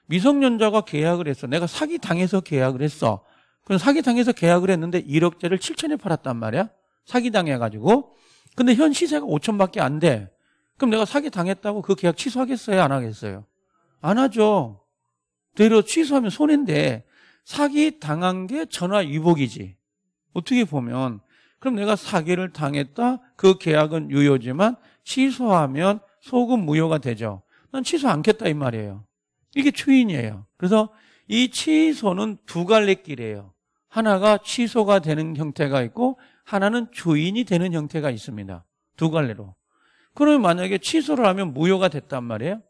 미성년자가 계약을 했어. 내가 사기 당해서 계약을 했어. 그럼 사기 당해서 계약을 했는데 1억짜리를 7천에 팔았단 말이야. 사기 당해가지고. 근데 현 시세가 5천밖에 안 돼. 그럼 내가 사기 당했다고 그 계약 취소하겠어요? 안 하겠어요? 안 하죠. 대로 취소하면 손해인데 사기 당한 게 전화 위복이지. 어떻게 보면 그럼 내가 사기를 당했다. 그 계약은 유효지만 취소하면 소급 무효가 되죠. 난 취소 않겠다 이 말이에요. 이게 추인이에요. 그래서 이 취소는 두 갈래 길이에요. 하나가 취소가 되는 형태가 있고 하나는 주인이 되는 형태가 있습니다. 두 갈래로. 그러면 만약에 취소를 하면 무효가 됐단 말이에요.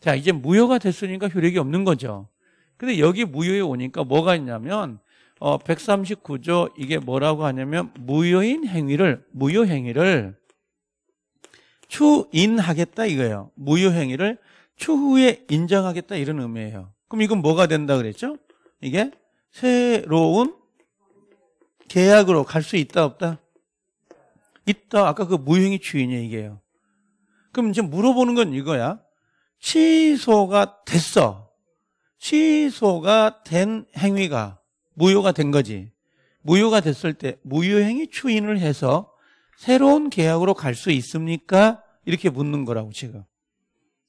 자, 이제 무효가 됐으니까 효력이 없는 거죠. 근데 여기 무효에 오니까 뭐가 있냐면 어, 139조 이게 뭐라고 하냐면 무효인 행위를 무효 행위를 추인하겠다 이거예요. 무효 행위를 추후에 인정하겠다 이런 의미예요. 그럼 이건 뭐가 된다 그랬죠? 이게 새로운 계약으로 갈 수 있다 없다? 있다. 아까 그 무효행위 추인이 이게요. 그럼 이제 물어보는 건 이거야. 취소가 됐어. 취소가 된 행위가 무효가 된 거지. 무효가 됐을 때 무효행위 추인을 해서 새로운 계약으로 갈 수 있습니까? 이렇게 묻는 거라고 지금.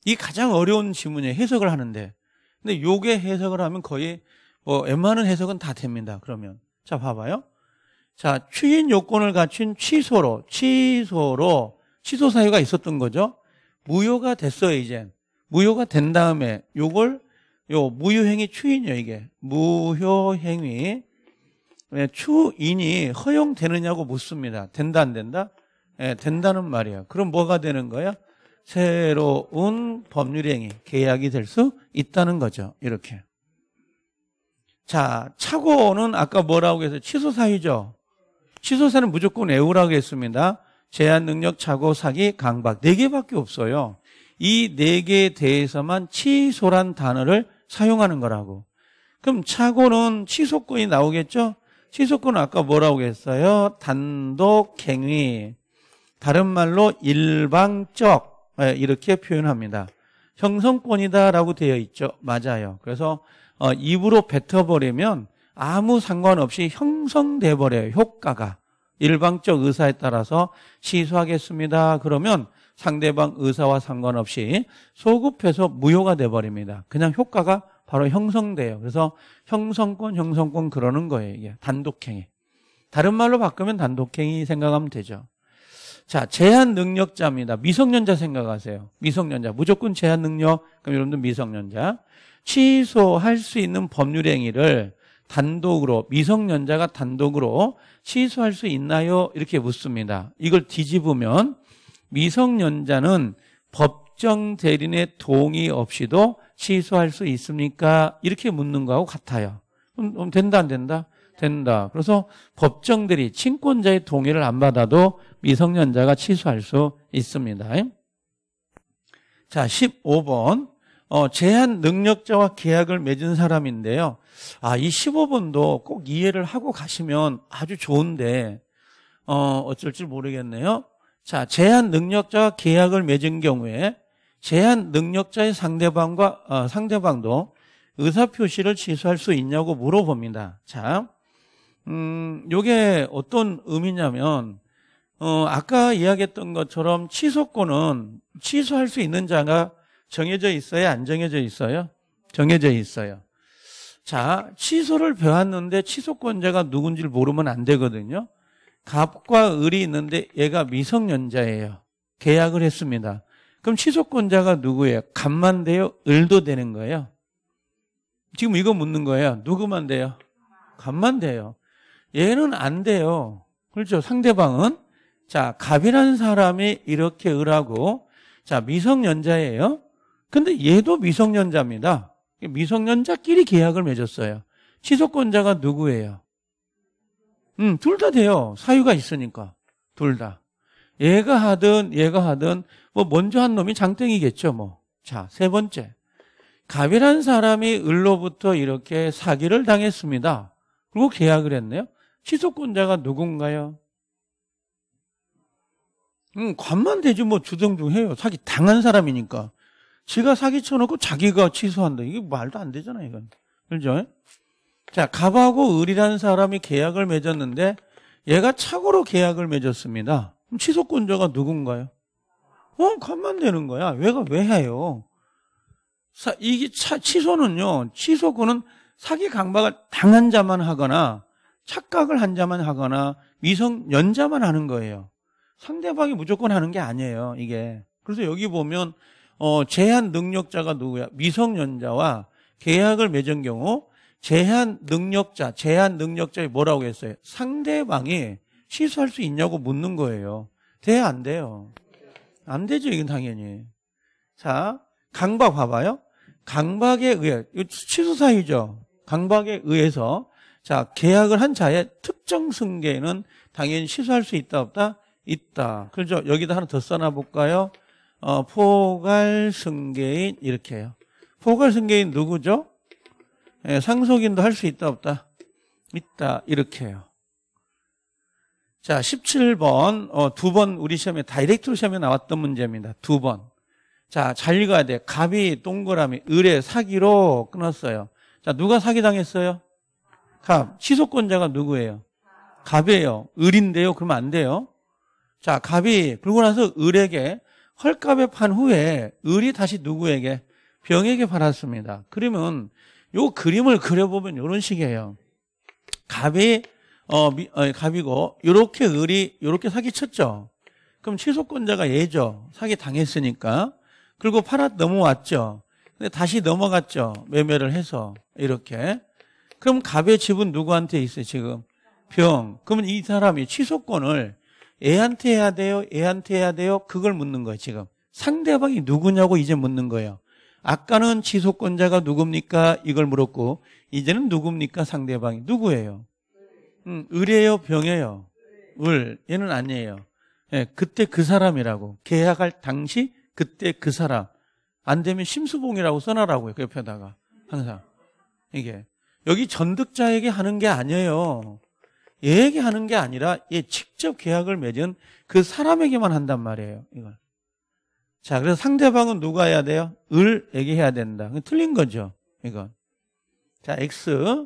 이 가장 어려운 질문이에요. 해석을 하는데. 근데 요게 해석을 하면 거의 뭐 웬만한 해석은 다 됩니다. 그러면 자 봐봐요. 자 추인 요건을 갖춘 취소로 취소로 취소 사유가 있었던 거죠. 무효가 됐어요 이제. 무효가 된 다음에 요걸 요 무효행위 추인이요 이게 무효행위 예, 추인이 허용되느냐고 묻습니다. 된다 안 된다? 예, 된다는 말이에요. 그럼 뭐가 되는 거야? 새로운 법률행위 계약이 될 수 있다는 거죠. 이렇게. 자, 착오는 아까 뭐라고 해서 취소사유죠. 취소사는 무조건 외우라고 했습니다. 제한 능력, 착오, 사기, 강박 네 개밖에 없어요. 이 네 개에 대해서만 취소란 단어를 사용하는 거라고. 그럼 차고는 취소권이 나오겠죠? 취소권은 아까 뭐라고 했어요? 단독 행위. 다른 말로 일방적 예, 이렇게 표현합니다. 형성권이다라고 되어 있죠. 맞아요. 그래서 어, 입으로 뱉어버리면 아무 상관없이 형성돼 버려요. 효과가 일방적 의사에 따라서 취소하겠습니다. 그러면 상대방 의사와 상관없이 소급해서 무효가 돼버립니다. 그냥 효과가 바로 형성돼요. 그래서 형성권, 형성권 그러는 거예요. 이게 단독행위. 다른 말로 바꾸면 단독행위 생각하면 되죠. 자, 제한 능력자입니다. 미성년자 생각하세요. 미성년자. 무조건 제한 능력. 그럼 여러분들 미성년자. 취소할 수 있는 법률 행위를 단독으로, 미성년자가 단독으로 취소할 수 있나요? 이렇게 묻습니다. 이걸 뒤집으면 미성년자는 법정 대리인의 동의 없이도 취소할 수 있습니까? 이렇게 묻는 거하고 같아요. 그럼 된다 안 된다? 된다. 그래서 법정 대리 친권자의 동의를 안 받아도 미성년자가 취소할 수 있습니다. 자, 15번. 어, 제한 능력자와 계약을 맺은 사람인데요. 아, 이 15번도 꼭 이해를 하고 가시면 아주 좋은데, 어, 어쩔 줄 모르겠네요. 자, 제한 능력자가 계약을 맺은 경우에 제한 능력자의 상대방과 어, 상대방도 의사 표시를 취소할 수 있냐고 물어봅니다. 자, 음, 요게 어떤 의미냐면 어, 아까 이야기했던 것처럼 취소권은 취소할 수 있는 자가 정해져 있어요? 안 정해져 있어요? 정해져 있어요. 자, 취소를 배웠는데 취소권자가 누군지를 모르면 안 되거든요. 갑과 을이 있는데 얘가 미성년자예요. 계약을 했습니다. 그럼 취소권자가 누구예요? 갑만 돼요? 을도 되는 거예요? 지금 이거 묻는 거예요. 누구만 돼요? 갑만 돼요. 얘는 안 돼요. 그렇죠? 상대방은 자 갑이라는 사람이 이렇게 을하고 자 미성년자예요. 근데 얘도 미성년자입니다. 미성년자끼리 계약을 맺었어요. 취소권자가 누구예요? 음, 둘 다 돼요. 사유가 있으니까. 둘 다. 얘가 하든 얘가 하든 뭐 먼저 한 놈이 장땡이겠죠, 뭐. 자, 세 번째. 갑이란 사람이 을로부터 이렇게 사기를 당했습니다. 그리고 계약을 했네요. 취소권자가 누군가요? 음, 관만 되지 뭐주둥둥해요 사기 당한 사람이니까. 지가 사기 쳐놓고 자기가 취소한다. 이게 말도 안 되잖아요, 이건. 그죠? 자, 갑하고 을이라는 사람이 계약을 맺었는데 얘가 착오로 계약을 맺었습니다. 그럼 취소권자가 누군가요? 어, 갑만 되는 거야. 왜가 왜 해요? 사, 이게 차, 취소는요. 취소권은 사기 강박을 당한 자만 하거나 착각을 한 자만 하거나 미성연자만 하는 거예요. 상대방이 무조건 하는 게 아니에요. 이게. 그래서 여기 보면 어, 제한 능력자가 누구야? 미성년자와 계약을 맺은 경우 제한 능력자, 제한 능력자에 뭐라고 했어요? 상대방이 취소할 수 있냐고 묻는 거예요. 돼 안 돼요. 안 되죠, 이건 당연히. 자, 강박 봐봐요. 강박에 의해, 취소 사유죠. 강박에 의해서 자, 계약을 한 자의 특정 승계는 당연히 취소할 수 있다 없다? 있다. 그렇죠? 여기다 하나 더 써놔 볼까요? 어, 포괄 승계인 이렇게 해요. 포괄 승계인 누구죠? 예, 상속인도 할 수 있다 없다? 있다 이렇게 해요 자 17번 어, 두번 우리 시험에 다이렉트로 시험에 나왔던 문제입니다 두번자잘 읽어야 돼 갑이 동그라미 을의 사기로 끊었어요 자 누가 사기당했어요? 갑 취소권자가 누구예요? 갑이에요 을인데요 그러면 안 돼요 자 갑이 그러고 나서 을에게 헐값에 판 후에 을이 다시 누구에게? 병에게 팔았습니다 그러면 요 그림을 그려보면 이런 식이에요. 갑이 어, 미, 어 갑이고 요렇게 을이 요렇게 사기 쳤죠. 그럼 취소권자가 얘죠. 사기 당했으니까. 그리고 팔아 넘어왔죠. 근데 다시 넘어갔죠. 매매를 해서 이렇게. 그럼 갑의 집은 누구한테 있어요, 지금? 병. 그러면 이 사람이 취소권을 애한테 해야 돼요? 애한테 해야 돼요? 그걸 묻는 거예요, 지금. 상대방이 누구냐고 이제 묻는 거예요. 아까는 지속권자가 누굽니까? 이걸 물었고 이제는 누굽니까? 상대방이 누구예요? 음, 을이에요? 병이에요? 을 얘는 아니에요 예, 그때 그 사람이라고 계약할 당시 그때 그 사람 안 되면 심수봉이라고 써놔라고요 그 옆에다가 항상 이게 여기 전득자에게 하는 게 아니에요 얘에게 하는 게 아니라 얘 직접 계약을 맺은 그 사람에게만 한단 말이에요 이걸 자, 그래서 상대방은 누가 해야 돼요? 을얘기 해야 된다. 틀린 거죠. 이건. 자, X.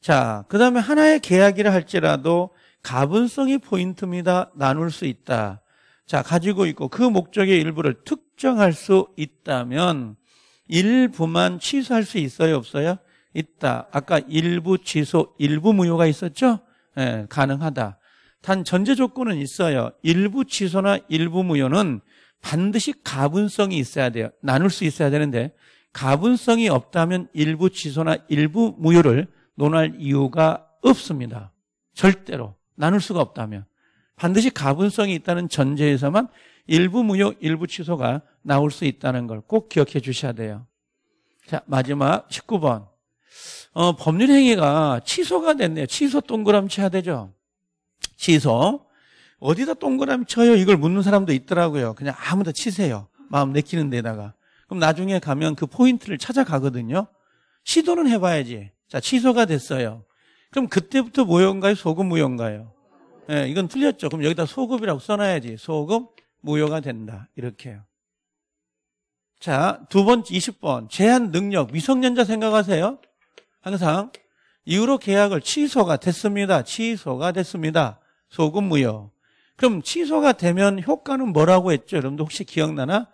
자, 그 다음에 하나의 계약이라 할지라도 가분성이 포인트입니다. 나눌 수 있다. 자, 가지고 있고 그 목적의 일부를 특정할 수 있다면 일부만 취소할 수 있어요? 없어요? 있다. 아까 일부 취소, 일부 무효가 있었죠? 예, 가능하다. 단 전제 조건은 있어요. 일부 취소나 일부 무효는 반드시 가분성이 있어야 돼요. 나눌 수 있어야 되는데 가분성이 없다면 일부 취소나 일부 무효를 논할 이유가 없습니다. 절대로 나눌 수가 없다면 반드시 가분성이 있다는 전제에서만 일부 무효, 일부 취소가 나올 수 있다는 걸 꼭 기억해 주셔야 돼요. 자, 마지막 19번. 어, 법률 행위가 취소가 됐네요. 취소 동그라미 쳐야 되죠. 취소. 어디다 동그라미 쳐요? 이걸 묻는 사람도 있더라고요. 그냥 아무나 치세요. 마음 내키는 데다가. 그럼 나중에 가면 그 포인트를 찾아가거든요. 시도는 해봐야지. 자, 취소가 됐어요. 그럼 그때부터 무효인가요? 소급 무효인가요? 예, 이건 틀렸죠. 그럼 여기다 소급이라고 써놔야지. 소급 무효가 된다. 이렇게요. 자, 두 번째 20번. 제한 능력. 미성년자 생각하세요. 항상 이후로 계약을 취소가 됐습니다. 취소가 됐습니다. 소급 무효. 그럼 취소가 되면 효과는 뭐라고 했죠? 여러분도 혹시 기억나나?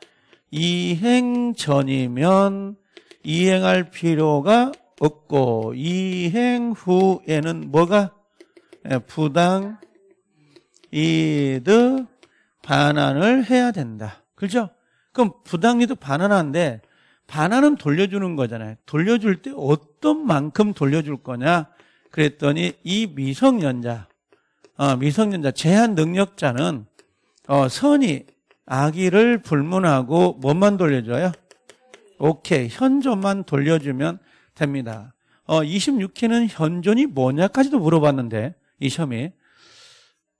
이행 전이면 이행할 필요가 없고 이행 후에는 뭐가 예, 부당 이득 반환을 해야 된다. 그죠? 그럼 부당 이득 반환한데 반환은 돌려주는 거잖아요. 돌려줄 때 어떤 만큼 돌려줄 거냐? 그랬더니 이 미성년자 어, 미성년자 제한 능력자는 어, 선이 아기를 불문하고 몸만 돌려줘요? 오케이 현존만 돌려주면 됩니다. 어, 26회는 현존이 뭐냐까지도 물어봤는데 이 시험이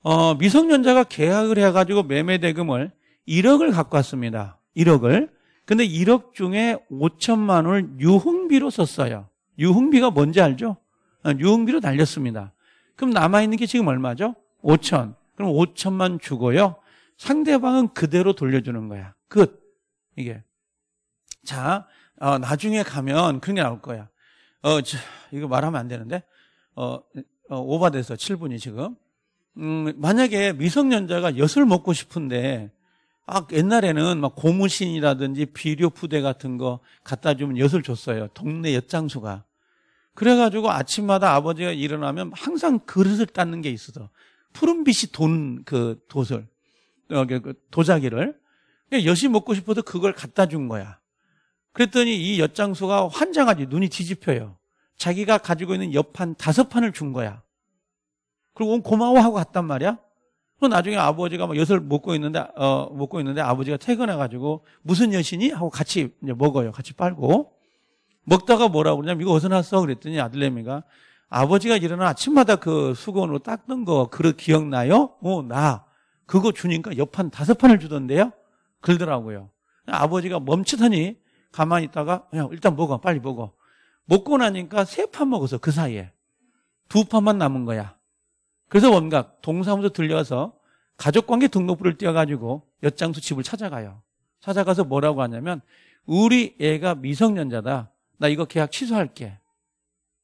어, 미성년자가 계약을 해가지고 매매 대금을 1억을 갖고 왔습니다. 1억을 근데 1억 중에 5천만 원을 유흥비로 썼어요. 유흥비가 뭔지 알죠? 어, 유흥비로 날렸습니다. 그럼 남아있는 게 지금 얼마죠? 5천. 그럼 5천만 주고요. 상대방은 그대로 돌려주는 거야. 끝. 이게. 자, 어, 나중에 가면 그런 게 나올 거야. 어, 저, 이거 말하면 안 되는데. 어, 어, 오바돼서 7분이 지금. 음, 만약에 미성년자가 엿을 먹고 싶은데, 아, 옛날에는 막 고무신이라든지 비료 푸대 같은 거 갖다 주면 엿을 줬어요. 동네 엿장수가. 그래가지고 아침마다 아버지가 일어나면 항상 그릇을 닦는 게 있어서 푸른빛이 돈 그 도슬 어, 그, 그 도자기를 여시 먹고 싶어서 그걸 갖다 준 거야. 그랬더니 이 엿장수가 환장하지 눈이 뒤집혀요. 자기가 가지고 있는 옆판 다섯 판을 준 거야. 그리고 고마워하고 갔단 말이야. 그럼 나중에 아버지가 막 엿을 먹고 있는데 어 먹고 있는데 아버지가 퇴근해가지고 무슨 엿이니 하고 같이 먹어요. 같이 빨고. 먹다가 뭐라고 그러냐면 이거 어디서 났어? 그랬더니 아들내미가 아버지가 일어나 아침마다 그 수건으로 닦는 거 그거 기억나요? 어, 나. 그거 주니까 옆판 다섯 판을 주던데요? 그러더라고요. 아버지가 멈추더니 가만히 있다가 그냥 일단 먹어. 빨리 먹어. 먹고 나니까 세 판 먹어서 그 사이에 두 판만 남은 거야. 그래서 뭔가 동사무소 들려서 가족관계 등록부를 띄어가지고 엿장수 집을 찾아가요. 찾아가서 뭐라고 하냐면 우리 애가 미성년자다. 나 이거 계약 취소할게.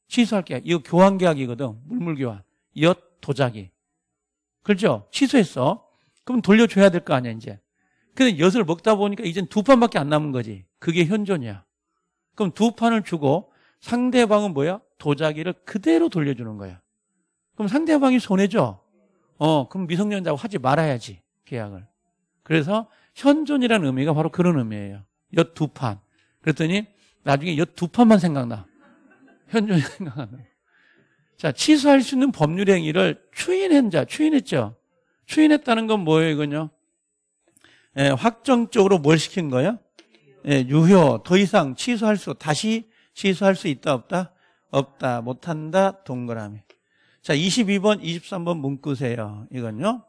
취소할게. 이거 교환 계약이거든. 물물 교환. 엿 도자기. 그렇죠? 취소했어. 그럼 돌려줘야 될 거 아니야, 이제. 근데 엿을 먹다 보니까 이젠 두 판밖에 안 남은 거지. 그게 현존이야. 그럼 두 판을 주고 상대방은 뭐야? 도자기를 그대로 돌려주는 거야. 그럼 상대방이 손해죠? 어, 그럼 미성년자고 하지 말아야지, 계약을. 그래서 현존이라는 의미가 바로 그런 의미예요. 엿 두 판. 그랬더니 나중에 여두 판만 생각나. 현존이 생각나. 자, 취소할 수 있는 법률 행위를 추인한 자, 추인했죠. 추인했다는 건 뭐예요, 이건요? 예, 확정적으로 뭘 시킨 거예요? 예, 유효. 더 이상 취소할 수, 다시 취소할 수 있다, 없다? 없다, 못한다, 동그라미. 자, 22번, 23번 문구세요. 이건요.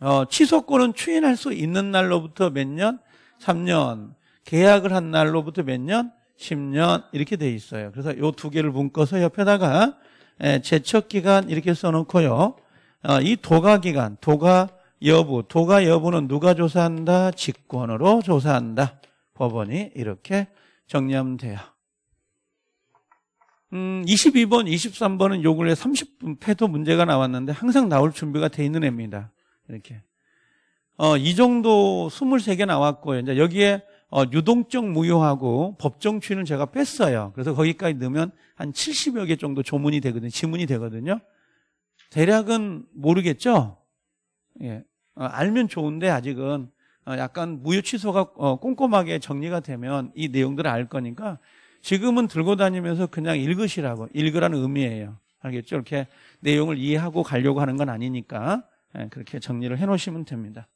어, 취소권은 추인할 수 있는 날로부터 몇 년? 3년. 계약을 한 날로부터 몇 년? 10년 이렇게 돼 있어요. 그래서 요 두 개를 묶어서 옆에다가 제척 예, 기간 이렇게 써놓고요. 어, 이 도가 기간, 도가 여부, 도가 여부는 누가 조사한다? 직권으로 조사한다. 법원이 이렇게 정리하면 돼요. 음, 22번, 23번은 요 근래 30분 패도 문제가 나왔는데 항상 나올 준비가 돼 있는 애입니다. 이렇게. 어, 이 정도 23개 나왔고요. 이제 여기에 어, 유동적 무효하고 법정 취는 제가 뺐어요. 그래서 거기까지 넣으면 한 70여 개 정도 조문이 되거든요. 지문이 되거든요. 대략은 모르겠죠? 예. 어, 알면 좋은데 아직은 어, 약간 무효 취소가 어, 꼼꼼하게 정리가 되면 이 내용들을 알 거니까 지금은 들고 다니면서 그냥 읽으시라고 읽으라는 의미예요. 알겠죠? 이렇게 내용을 이해하고 가려고 하는 건 아니니까 예, 그렇게 정리를 해 놓으시면 됩니다.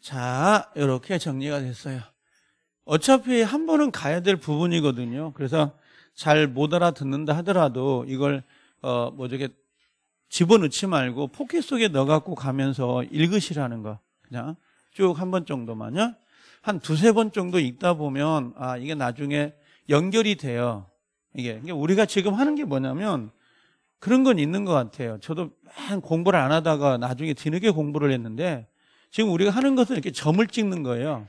자, 이렇게 정리가 됐어요. 어차피 한 번은 가야 될 부분이거든요. 그래서 잘 못 알아듣는다 하더라도 이걸 어, 뭐 저게 집어넣지 말고 포켓 속에 넣어갖고 가면서 읽으시라는 거. 그냥 쭉 한 번 정도만요. 한 두세 번 정도 읽다 보면 아, 이게 나중에 연결이 돼요. 이게 우리가 지금 하는 게 뭐냐면 그런 건 있는 것 같아요. 저도 맨 공부를 안 하다가 나중에 뒤늦게 공부를 했는데 지금 우리가 하는 것은 이렇게 점을 찍는 거예요.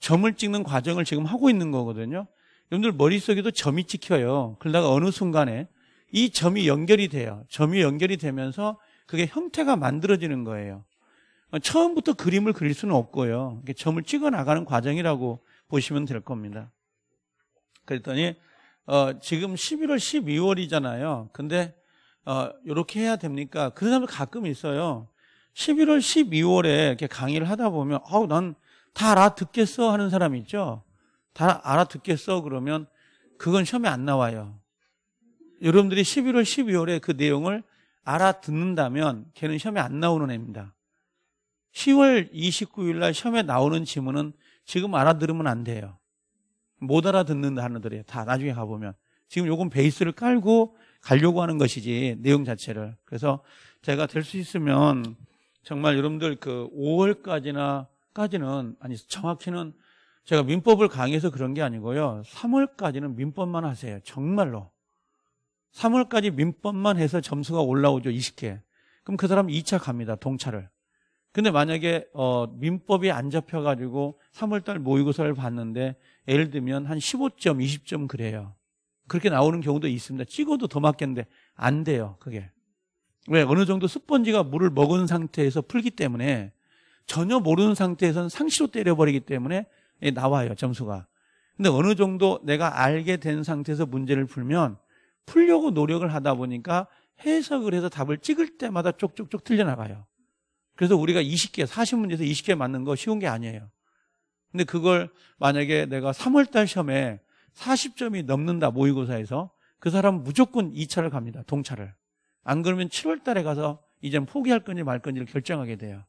점을 찍는 과정을 지금 하고 있는 거거든요. 여러분들 머릿속에도 점이 찍혀요. 그러다가 어느 순간에 이 점이 연결이 돼요. 점이 연결이 되면서 그게 형태가 만들어지는 거예요. 처음부터 그림을 그릴 수는 없고요. 점을 찍어 나가는 과정이라고 보시면 될 겁니다. 그랬더니 어, 지금 11월, 12월이잖아요. 근데 어, 이렇게 해야 됩니까? 그런 사람들 가끔 있어요. 11월, 12월에 이렇게 강의를 하다 보면, 아우, 난 다 알아듣겠어 하는 사람 있죠? 다 알아듣겠어 그러면 그건 시험에 안 나와요. 여러분들이 11월, 12월에 그 내용을 알아듣는다면 걔는 시험에 안 나오는 애입니다. 10월 29일 날 시험에 나오는 지문은 지금 알아들으면 안 돼요. 못 알아듣는 단어들이에요. 다 나중에 가보면. 지금 요건 베이스를 깔고 가려고 하는 것이지 내용 자체를. 그래서 제가 될 수 있으면 정말 여러분들 그 5월까지나 까지는 아니 정확히는 제가 민법을 강의해서 그런 게 아니고요. 3월까지는 민법만 하세요. 정말로. 3월까지 민법만 해서 점수가 올라오죠. 20개. 그럼 그 사람 2차 갑니다. 동차를. 근데 만약에 어, 민법이 안 잡혀 가지고 3월 달 모의고사를 봤는데 예를 들면 한 15점, 20점 그래요. 그렇게 나오는 경우도 있습니다. 찍어도 더 맞겠는데 안 돼요. 그게. 왜? 어느 정도 스펀지가 물을 먹은 상태에서 풀기 때문에 전혀 모르는 상태에서는 상시로 때려버리기 때문에 예, 나와요, 점수가. 근데 어느 정도 내가 알게 된 상태에서 문제를 풀면 풀려고 노력을 하다 보니까 해석을 해서 답을 찍을 때마다 쪽쪽쪽 틀려나가요. 그래서 우리가 20개, 40문제에서 20개 맞는 거 쉬운 게 아니에요. 근데 그걸 만약에 내가 3월달 시험에 40점이 넘는다, 모의고사에서 그 사람 무조건 2차를 갑니다, 동차를. 안 그러면 7월 달에 가서 이젠 포기할 건지 말 건지를 결정하게 돼요.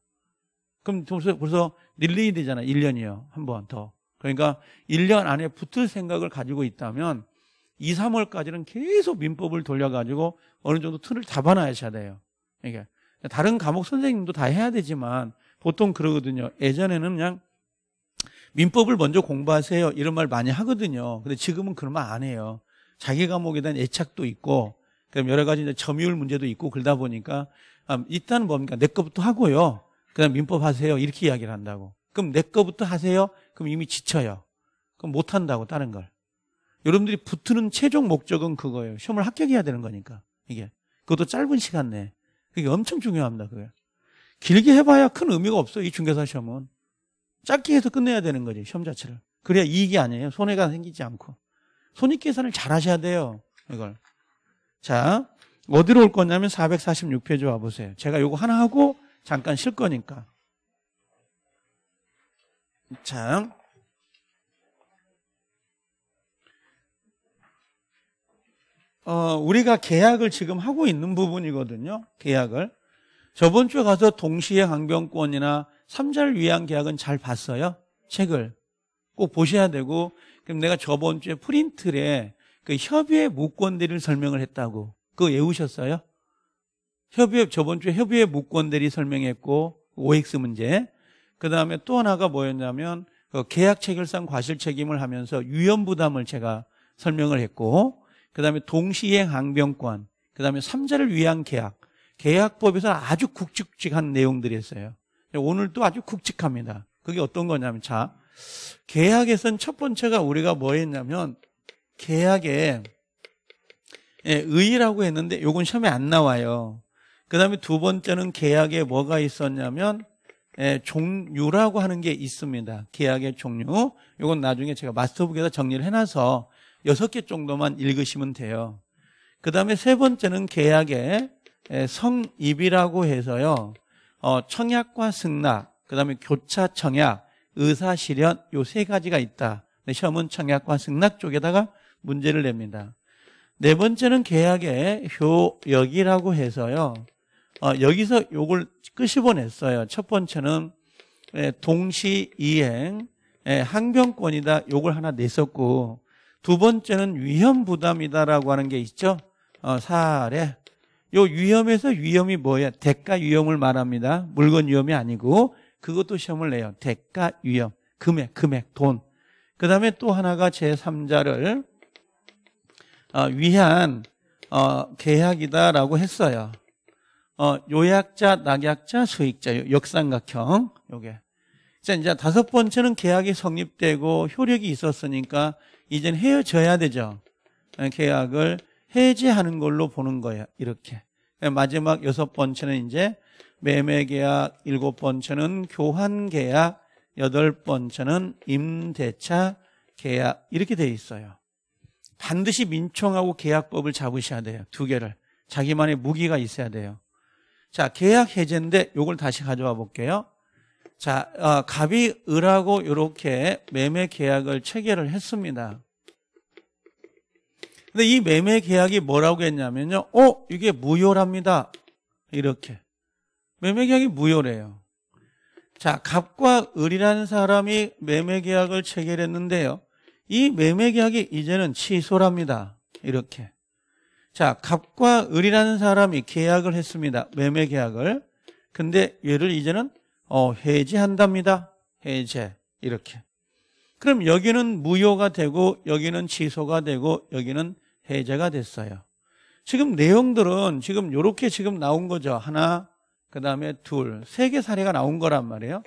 그럼 벌써, 벌써 릴레이 되잖아요. 1년이요. 한 번 더. 그러니까 1년 안에 붙을 생각을 가지고 있다면 2, 3월까지는 계속 민법을 돌려가지고 어느 정도 틀을 잡아놔야 돼요. 이게 그러니까 다른 과목 선생님도 다 해야 되지만 보통 그러거든요. 예전에는 그냥 민법을 먼저 공부하세요. 이런 말 많이 하거든요. 근데 지금은 그런 말 안 해요. 자기 과목에 대한 애착도 있고 그다음 여러 가지 이제 점유율 문제도 있고 그러다 보니까 아, 일단 은 뭡니까 내 거부터 하고요. 그다음 민법 하세요 이렇게 이야기를 한다고. 그럼 내 거부터 하세요. 그럼 이미 지쳐요. 그럼 못 한다고 다른 걸. 여러분들이 붙는 최종 목적은 그거예요. 시험을 합격해야 되는 거니까 이게 그것도 짧은 시간 내. 그게 엄청 중요합니다. 그게 길게 해봐야 큰 의미가 없어요. 이 중개사 시험은 짧게 해서 끝내야 되는 거지 시험 자체를. 그래야 이익이 아니에요. 손해가 생기지 않고 손익 계산을 잘 하셔야 돼요. 이걸. 자, 어디로 올 거냐면 446페이지 와보세요. 제가 이거 하나 하고 잠깐 쉴 거니까. 자. 어, 우리가 계약을 지금 하고 있는 부분이거든요. 계약을. 저번 주에 가서 동시에 강병권이나 삼절 위한 계약은 잘 봤어요. 책을. 꼭 보셔야 되고. 그럼 내가 저번 주에 프린트에 그 협의의 무권대리를 설명을 했다고. 그거 외우셨어요? 협의회, 저번 주에 협의회 무권대리 설명했고, OX 문제. 그 다음에 또 하나가 뭐였냐면, 그 계약 체결상 과실 책임을 하면서 유연 부담을 제가 설명을 했고, 그 다음에 동시행 항변권, 그 다음에 삼자를 위한 계약, 계약법에서 아주 굵직한 내용들이었어요. 오늘도 아주 굵직합니다. 그게 어떤 거냐면, 자, 계약에선 첫 번째가 우리가 뭐 했냐면, 계약에 예, 의의라고 했는데 요건 시험에 안 나와요. 그 다음에 두 번째는 계약에 뭐가 있었냐면 예, 종류라고 하는 게 있습니다. 계약의 종류. 요건 나중에 제가 마스터북에다 정리를 해놔서 여섯 개 정도만 읽으시면 돼요. 그 다음에 세 번째는 계약의 예, 성입이라고 해서요. 어, 청약과 승낙, 그 다음에 교차 청약, 의사 실현 요 세 가지가 있다. 시험은 청약과 승낙 쪽에다가 문제를 냅니다. 네 번째는 계약의 효역이라고 해서요. 어, 여기서 요걸 끄집어냈어요. 첫 번째는 예, 동시 이행 예, 항변권이다. 요걸 하나 냈었고 두 번째는 위험 부담이다라고 하는 게 있죠. 어, 사례. 요 위험에서 위험이 뭐예요 대가 위험을 말합니다. 물건 위험이 아니고 그것도 시험을 내요. 대가 위험, 금액, 금액, 돈. 그 다음에 또 하나가 제3자를 어, 위한 어, 계약이다라고 했어요. 어, 요약자, 낙약자, 수익자, 역삼각형 요게. 자, 이제 다섯 번째는 계약이 성립되고 효력이 있었으니까 이젠 헤어져야 되죠. 예, 계약을 해지하는 걸로 보는 거예요. 이렇게. 예, 마지막 여섯 번째는 이제 매매 계약, 일곱 번째는 교환 계약, 여덟 번째는 임대차 계약. 이렇게 돼 있어요. 반드시 민총하고 계약법을 잡으셔야 돼요. 두 개를. 자기만의 무기가 있어야 돼요. 자, 계약 해제인데 요걸 다시 가져와 볼게요. 자, 어, 갑이 을하고 이렇게 매매 계약을 체결을 했습니다. 근데 이 매매 계약이 뭐라고 했냐면요. 어, 이게 무효랍니다. 이렇게. 매매 계약이 무효래요. 자, 갑과 을이라는 사람이 매매 계약을 체결했는데요. 이 매매 계약이 이제는 취소랍니다. 이렇게. 자, 갑과 을이라는 사람이 계약을 했습니다. 매매 계약을. 근데 얘를 이제는 어, 해지한답니다. 해제. 이렇게. 그럼 여기는 무효가 되고 여기는 취소가 되고 여기는 해제가 됐어요. 지금 내용들은 지금 이렇게 지금 나온 거죠. 하나, 그 다음에 둘, 세 개 사례가 나온 거란 말이에요.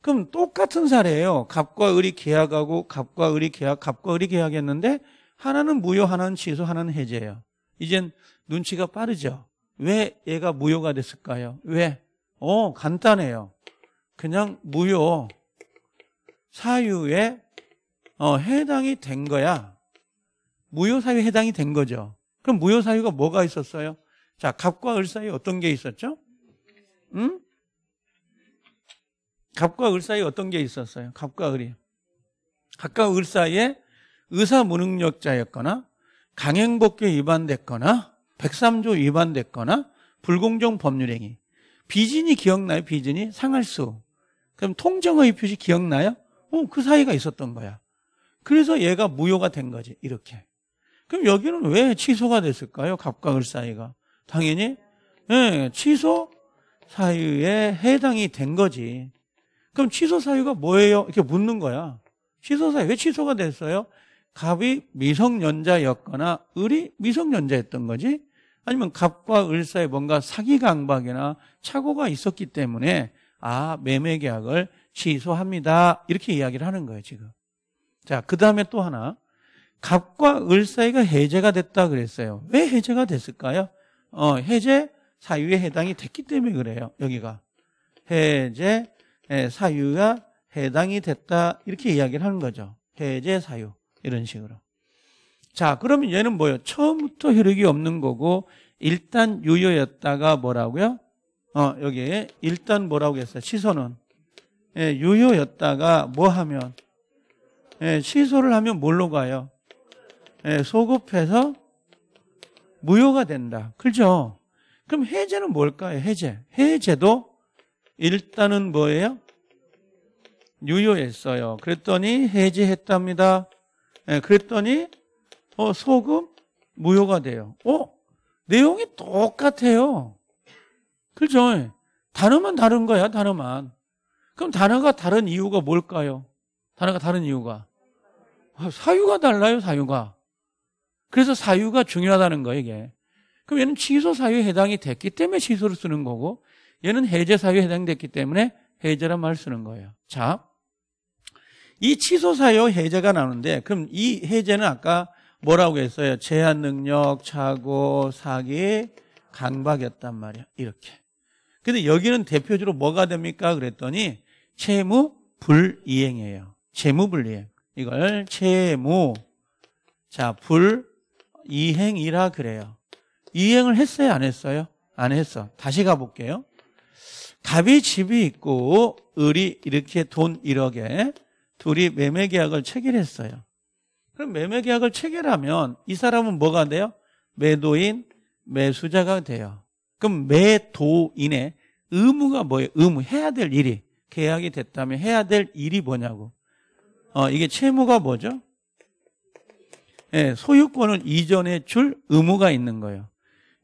그럼 똑같은 사례예요. 갑과 을이 계약하고 갑과 을이 계약, 갑과 을이 계약했는데 하나는 무효, 하나는 취소, 하나는 해제예요. 이젠 눈치가 빠르죠. 왜 얘가 무효가 됐을까요? 왜? 어, 간단해요. 그냥 무효 사유에 어, 해당이 된 거야. 무효 사유에 해당이 된 거죠. 그럼 무효 사유가 뭐가 있었어요? 자, 갑과 을 사이에 어떤 게 있었죠? 응? 갑과 을 사이에 어떤 게 있었어요? 갑과 을이. 갑과 을 사이에 의사 무능력자였거나 강행복귀 위반됐거나 103조 위반됐거나 불공정 법률행위. 비진이 기억나요? 비진이? 상할수. 그럼 통정의 표시 기억나요? 어, 그 사이가 있었던 거야. 그래서 얘가 무효가 된 거지. 이렇게. 그럼 여기는 왜 취소가 됐을까요? 갑과 을 사이가. 당연히 네, 취소 사유에 해당이 된 거지. 그럼 취소 사유가 뭐예요? 이렇게 묻는 거야. 취소 사유 왜 취소가 됐어요? 갑이 미성년자였거나 을이 미성년자였던 거지. 아니면 갑과 을 사이 뭔가 사기 강박이나 착오가 있었기 때문에 아 매매 계약을 취소합니다. 이렇게 이야기를 하는 거예요 지금. 자그 다음에 또 하나 갑과 을 사이가 해제가 됐다 그랬어요. 왜 해제가 됐을까요? 어 해제 사유에 해당이 됐기 때문에 그래요. 여기가 해제 예, 사유가 해당이 됐다 이렇게 이야기를 하는 거죠. 해제 사유 이런 식으로. 자 그러면 얘는 뭐예요? 처음부터 효력이 없는 거고 일단 유효였다가 뭐라고요? 어 여기에 일단 뭐라고 했어요? 시소는 예, 유효였다가 뭐 하면 예, 시소를 하면 뭘로 가요? 예, 소급해서 무효가 된다. 그죠? 그럼 해제는 뭘까요? 해제. 해제도 일단은 뭐예요? 유효했어요. 그랬더니 해지했답니다. 예, 그랬더니 어, 소금 무효가 돼요. 어? 내용이 똑같아요. 그죠? 렇 예. 단어만 다른 거야, 단어만. 그럼 단어가 다른 이유가 뭘까요? 단어가 다른 이유가. 아, 사유가 달라요, 사유가. 그래서 사유가 중요하다는 거예요, 이게. 그럼 얘는 취소 사유에 해당이 됐기 때문에 취소를 쓰는 거고, 얘는 해제 사유에 해당됐기 때문에 해제란 말 쓰는 거예요. 자, 이 취소 사유 해제가 나오는데 그럼 이 해제는 아까 뭐라고 했어요? 제한 능력, 착오, 사기, 강박이었단 말이야. 이렇게. 근데 여기는 대표적으로 뭐가 됩니까? 그랬더니 채무 불이행이에요. 채무 불이행. 이걸 채무 자, 불이행이라 그래요. 이행을 했어요, 안 했어요? 안 했어. 다시 가볼게요. 갑이 집이 있고 을이 이렇게 돈 1억에 둘이 매매 계약을 체결했어요. 그럼 매매 계약을 체결하면 이 사람은 뭐가 돼요? 매도인, 매수자가 돼요. 그럼 매도인의 의무가 뭐예요? 의무, 해야 될 일이. 계약이 됐다면 해야 될 일이 뭐냐고. 어, 이게 채무가 뭐죠? 예, 소유권을 이전해 줄 의무가 있는 거예요.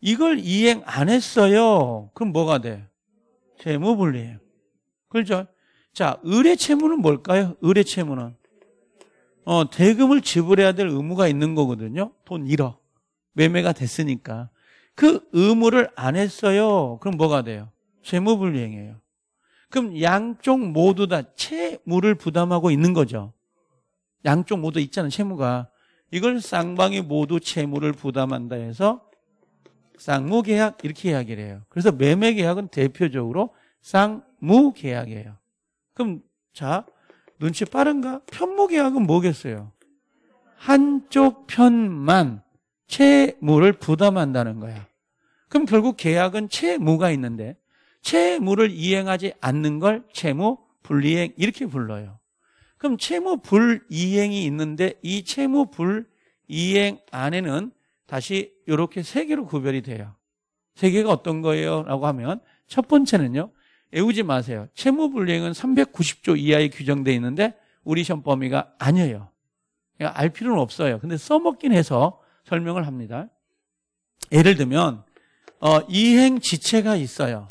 이걸 이행 안 했어요. 그럼 뭐가 돼? 요 채무분리예요. 그렇죠? 자, 의뢰 채무는 뭘까요? 의뢰 채무는 어, 대금을 지불해야 될 의무가 있는 거거든요. 돈 1억. 매매가 됐으니까. 그 의무를 안 했어요. 그럼 뭐가 돼요? 채무불이행이에요. 그럼 양쪽 모두 다 채무를 부담하고 있는 거죠. 양쪽 모두 있잖아 채무가. 이걸 쌍방이 모두 채무를 부담한다 해서 쌍무계약 이렇게 이야기를 해요. 그래서 매매계약은 대표적으로 쌍무계약이에요. 그럼 자 눈치 빠른가? 편무계약은 뭐겠어요? 한쪽 편만 채무를 부담한다는 거야. 그럼 결국 계약은 채무가 있는데 채무를 이행하지 않는 걸 채무 불이행 이렇게 불러요. 그럼 채무 불이행이 있는데 이 채무 불이행 안에는 다시 이렇게 세 개로 구별이 돼요. 세 개가 어떤 거예요? 라고 하면 첫 번째는요. 애우지 마세요. 채무불이행은 390조 이하에 규정되어 있는데 우리 시험 범위가 아니에요. 그러알 그러니까 필요는 없어요. 근데 써먹긴 해서 설명을 합니다. 예를 들면 어, 이행 지체가 있어요.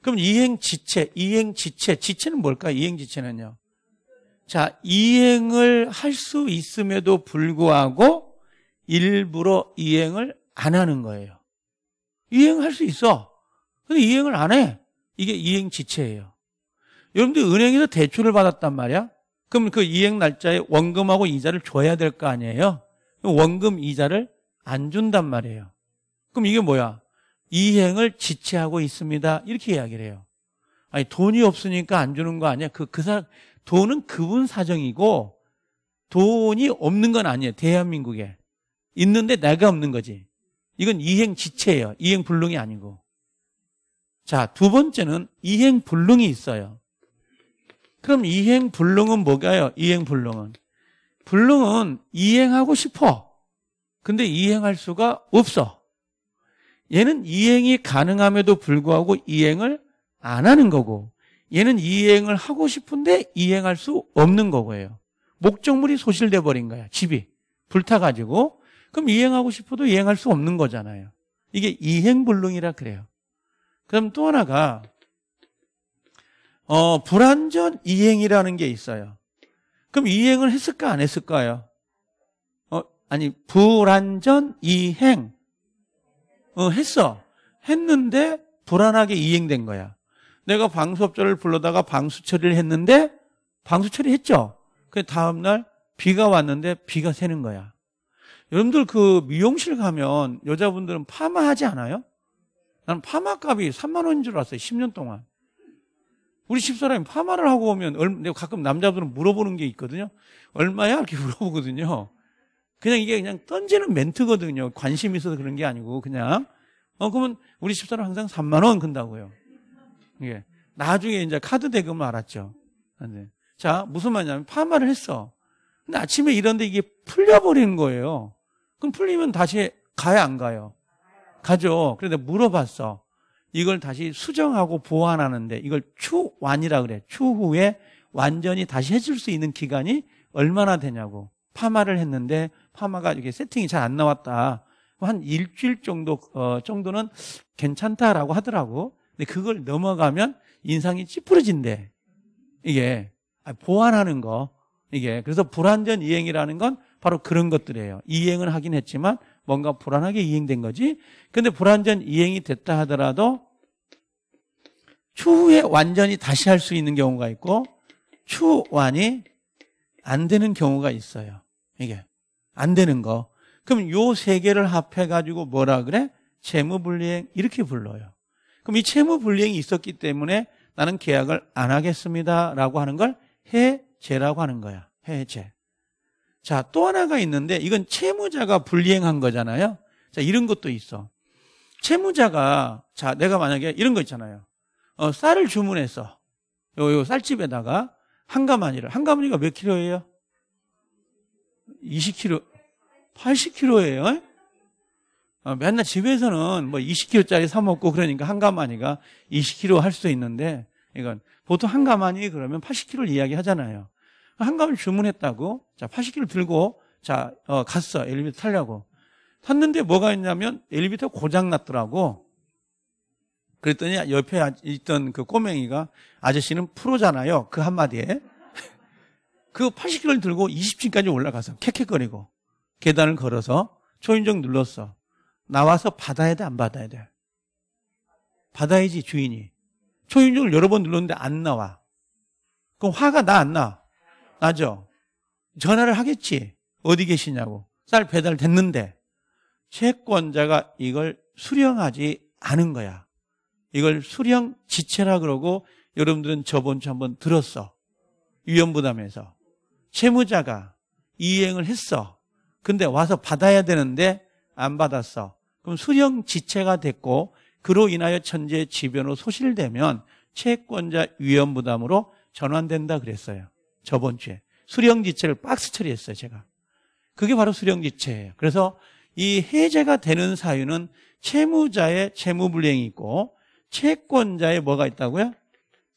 그럼 이행 지체, 이행 지체, 지체는 뭘까? 이행 지체는요. 자, 이행을 할 수 있음에도 불구하고 일부러 이행을 안 하는 거예요. 이행할 수 있어. 근데 이행을 안 해. 이게 이행 지체예요. 여러분들 은행에서 대출을 받았단 말이야. 그럼 그 이행 날짜에 원금하고 이자를 줘야 될 거 아니에요? 원금 이자를 안 준단 말이에요. 그럼 이게 뭐야? 이행을 지체하고 있습니다. 이렇게 이야기를 해요. 아니 돈이 없으니까 안 주는 거 아니야? 그그사 돈은 그분 사정이고 돈이 없는 건 아니에요. 대한민국에. 있는데 내가 없는 거지. 이건 이행 지체예요. 이행 불능이 아니고. 자, 두 번째는 이행 불능이 있어요. 그럼 이행 불능은 뭐가요? 이행 불능은 불능은 이행하고 싶어. 근데 이행할 수가 없어. 얘는 이행이 가능함에도 불구하고 이행을 안 하는 거고 얘는 이행을 하고 싶은데 이행할 수 없는 거고요. 목적물이 소실돼 버린 거야. 집이 불타 가지고 그럼 이행하고 싶어도 이행할 수 없는 거잖아요. 이게 이행불능이라 그래요. 그럼 또 하나가 어, 불완전 이행이라는 게 있어요. 그럼 이행을 했을까 안 했을까요? 어, 아니 불완전 이행 어, 했어. 했는데 불안하게 이행된 거야. 내가 방수업자를 불러다가 방수 처리를 했는데 방수 처리했죠. 그 다음 날 비가 왔는데 비가 새는 거야. 여러분들 그 미용실 가면 여자분들은 파마하지 않아요? 나는 파마값이 3만 원인 줄 알았어요. 10년 동안. 우리 집사람이 파마를 하고 오면 내가 가끔 남자들은 물어보는 게 있거든요. 얼마야? 이렇게 물어보거든요. 그냥 이게 그냥 던지는 멘트거든요. 관심 있어서 그런 게 아니고 그냥 어 그러면 우리 집사람 항상 3만 원 근다고요. 이게 예. 나중에 이제 카드 대금을 알았죠. 네. 자 무슨 말이냐면 파마를 했어. 근데 아침에 이런데 이게 풀려버리는 거예요. 그럼 풀리면 다시 가야 안 가요? 가죠. 그런데 물어봤어. 이걸 다시 수정하고 보완하는데 이걸 추완이라 그래. 추후에 완전히 다시 해줄 수 있는 기간이 얼마나 되냐고. 파마를 했는데 파마가 이게 렇 세팅이 잘 안 나왔다. 한 일주일 정도 어, 정도는 괜찮다라고 하더라고. 근데 그걸 넘어가면 인상이 찌푸려진대. 이게 아, 보완하는 거. 이게 그래서 불완전 이행이라는 건 바로 그런 것들이에요. 이행은 하긴 했지만 뭔가 불안하게 이행된 거지. 근데 불완전 이행이 됐다 하더라도 추후에 완전히 다시 할 수 있는 경우가 있고 추완이 안 되는 경우가 있어요. 이게 안 되는 거. 그럼 요 세 개를 합해 가지고 뭐라 그래? 채무 불이행 이렇게 불러요. 그럼 이 채무 불이행이 있었기 때문에 나는 계약을 안 하겠습니다라고 하는 걸 해제라고 하는 거야. 해제. 자, 또 하나가 있는데 이건 채무자가 불이행한 거잖아요. 자, 이런 것도 있어. 채무자가 자, 내가 만약에 이런 거 있잖아요. 어, 쌀을 주문했어. 요, 요 쌀집에다가 한가마니를. 한가마니가 몇 킬로예요? 20킬로, 80킬로예요. 어, 맨날 집에서는 뭐 20킬로짜리 사 먹고 그러니까 한가마니가 20킬로 할수 있는데 이건 보통 한가마니 그러면 80킬로를 이야기하잖아요. 한가을 주문했다고 자 파시기를 들고 자 어, 갔어 엘리베이터 타려고 탔는데 뭐가 있냐면 엘리베이터 고장 났더라고 그랬더니 옆에 아, 있던 그 꼬맹이가 아저씨는 프로잖아요 그 한마디에 그 80kg를 들고 20층까지 올라가서 캐캐거리고 계단을 걸어서 초인종 눌렀어 나와서 받아야 돼 안 받아야 돼 받아야지 주인이 초인종을 여러 번 눌렀는데 안 나와 그럼 화가 나 안 나? 나죠? 전화를 하겠지. 어디 계시냐고. 쌀 배달 됐는데 채권자가 이걸 수령하지 않은 거야. 이걸 수령 지체라 그러고 여러분들은 저번 주 한 번 들었어. 위험부담에서. 채무자가 이행을 했어. 근데 와서 받아야 되는데 안 받았어. 그럼 수령 지체가 됐고 그로 인하여 천재 지변으로 소실되면 채권자 위험부담으로 전환된다 그랬어요. 저번 주에. 수령지체를 박스 처리했어요, 제가. 그게 바로 수령지체예요. 그래서 이 해제가 되는 사유는 채무자의 채무불이행이 있고 채권자의 뭐가 있다고요?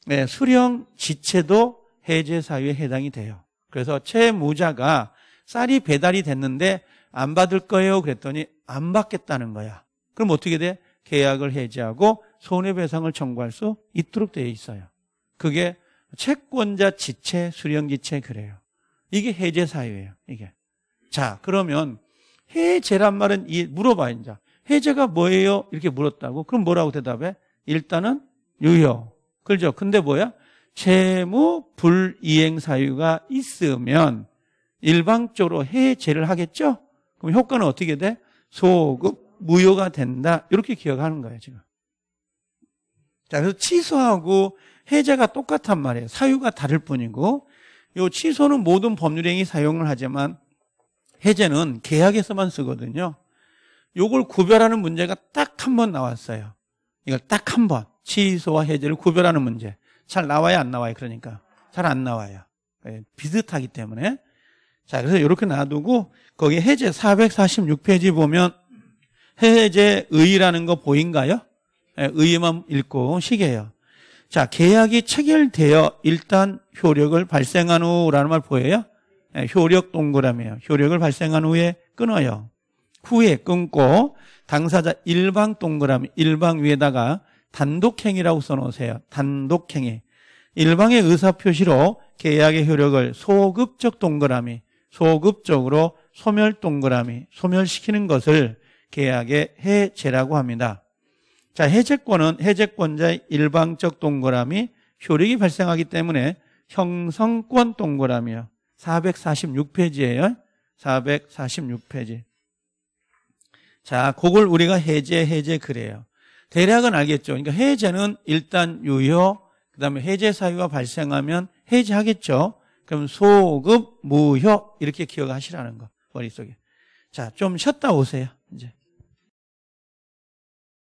네, 수령지체도 해제 사유에 해당이 돼요. 그래서 채무자가 쌀이 배달이 됐는데 안 받을 거예요 그랬더니 안 받겠다는 거야. 그럼 어떻게 돼? 계약을 해지하고 손해배상을 청구할 수 있도록 되어 있어요. 그게 채권자 지체, 수령 지체 그래요. 이게 해제 사유예요. 이게. 자, 그러면 해제란 말은 이 물어봐 이제. 해제가 뭐예요? 이렇게 물었다고. 그럼 뭐라고 대답해? 일단은 유효. 그죠? 렇 근데 뭐야? 채무 불이행 사유가 있으면 일방적으로 해제를 하겠죠? 그럼 효과는 어떻게 돼? 소급 무효가 된다. 이렇게 기억하는 거예요, 지금. 자, 그래서 취소하고 해제가 똑같단 말이에요. 사유가 다를 뿐이고 요 취소는 모든 법률행위 사용을 하지만 해제는 계약에서만 쓰거든요. 요걸 구별하는 문제가 딱 한 번 나왔어요. 이걸 딱 한 번. 취소와 해제를 구별하는 문제. 잘 나와야 안 나와요. 그러니까. 잘 안 나와요. 예, 비슷하기 때문에. 자, 그래서 이렇게 놔두고 거기 해제 446페이지 보면 해제의라는 거 보인가요? 예, 의만 의 읽고 시계요 자, 계약이 체결되어 일단 효력을 발생한 후라는 말 보여요? 네, 예, 효력 동그라미예요. 효력을 발생한 후에 끊어요. 후에 끊고 당사자 일방 동그라미 일방 위에다가 단독행위라고 써놓으세요. 단독행위. 일방의 의사표시로 계약의 효력을 소급적 동그라미 소급적으로 소멸 동그라미 소멸시키는 것을 계약의 해제라고 합니다. 자, 해제권은 해제권자의 일방적 동그라미 효력이 발생하기 때문에 형성권 동그라미요. 446페이지예요. 446페이지. 자, 그걸 우리가 해제, 해제 그래요. 대략은 알겠죠. 그러니까 해제는 일단 유효, 그 다음에 해제 사유가 발생하면 해제하겠죠. 그럼 소급, 무효 이렇게 기억하시라는 거 머릿속에. 자, 좀 쉬었다 오세요.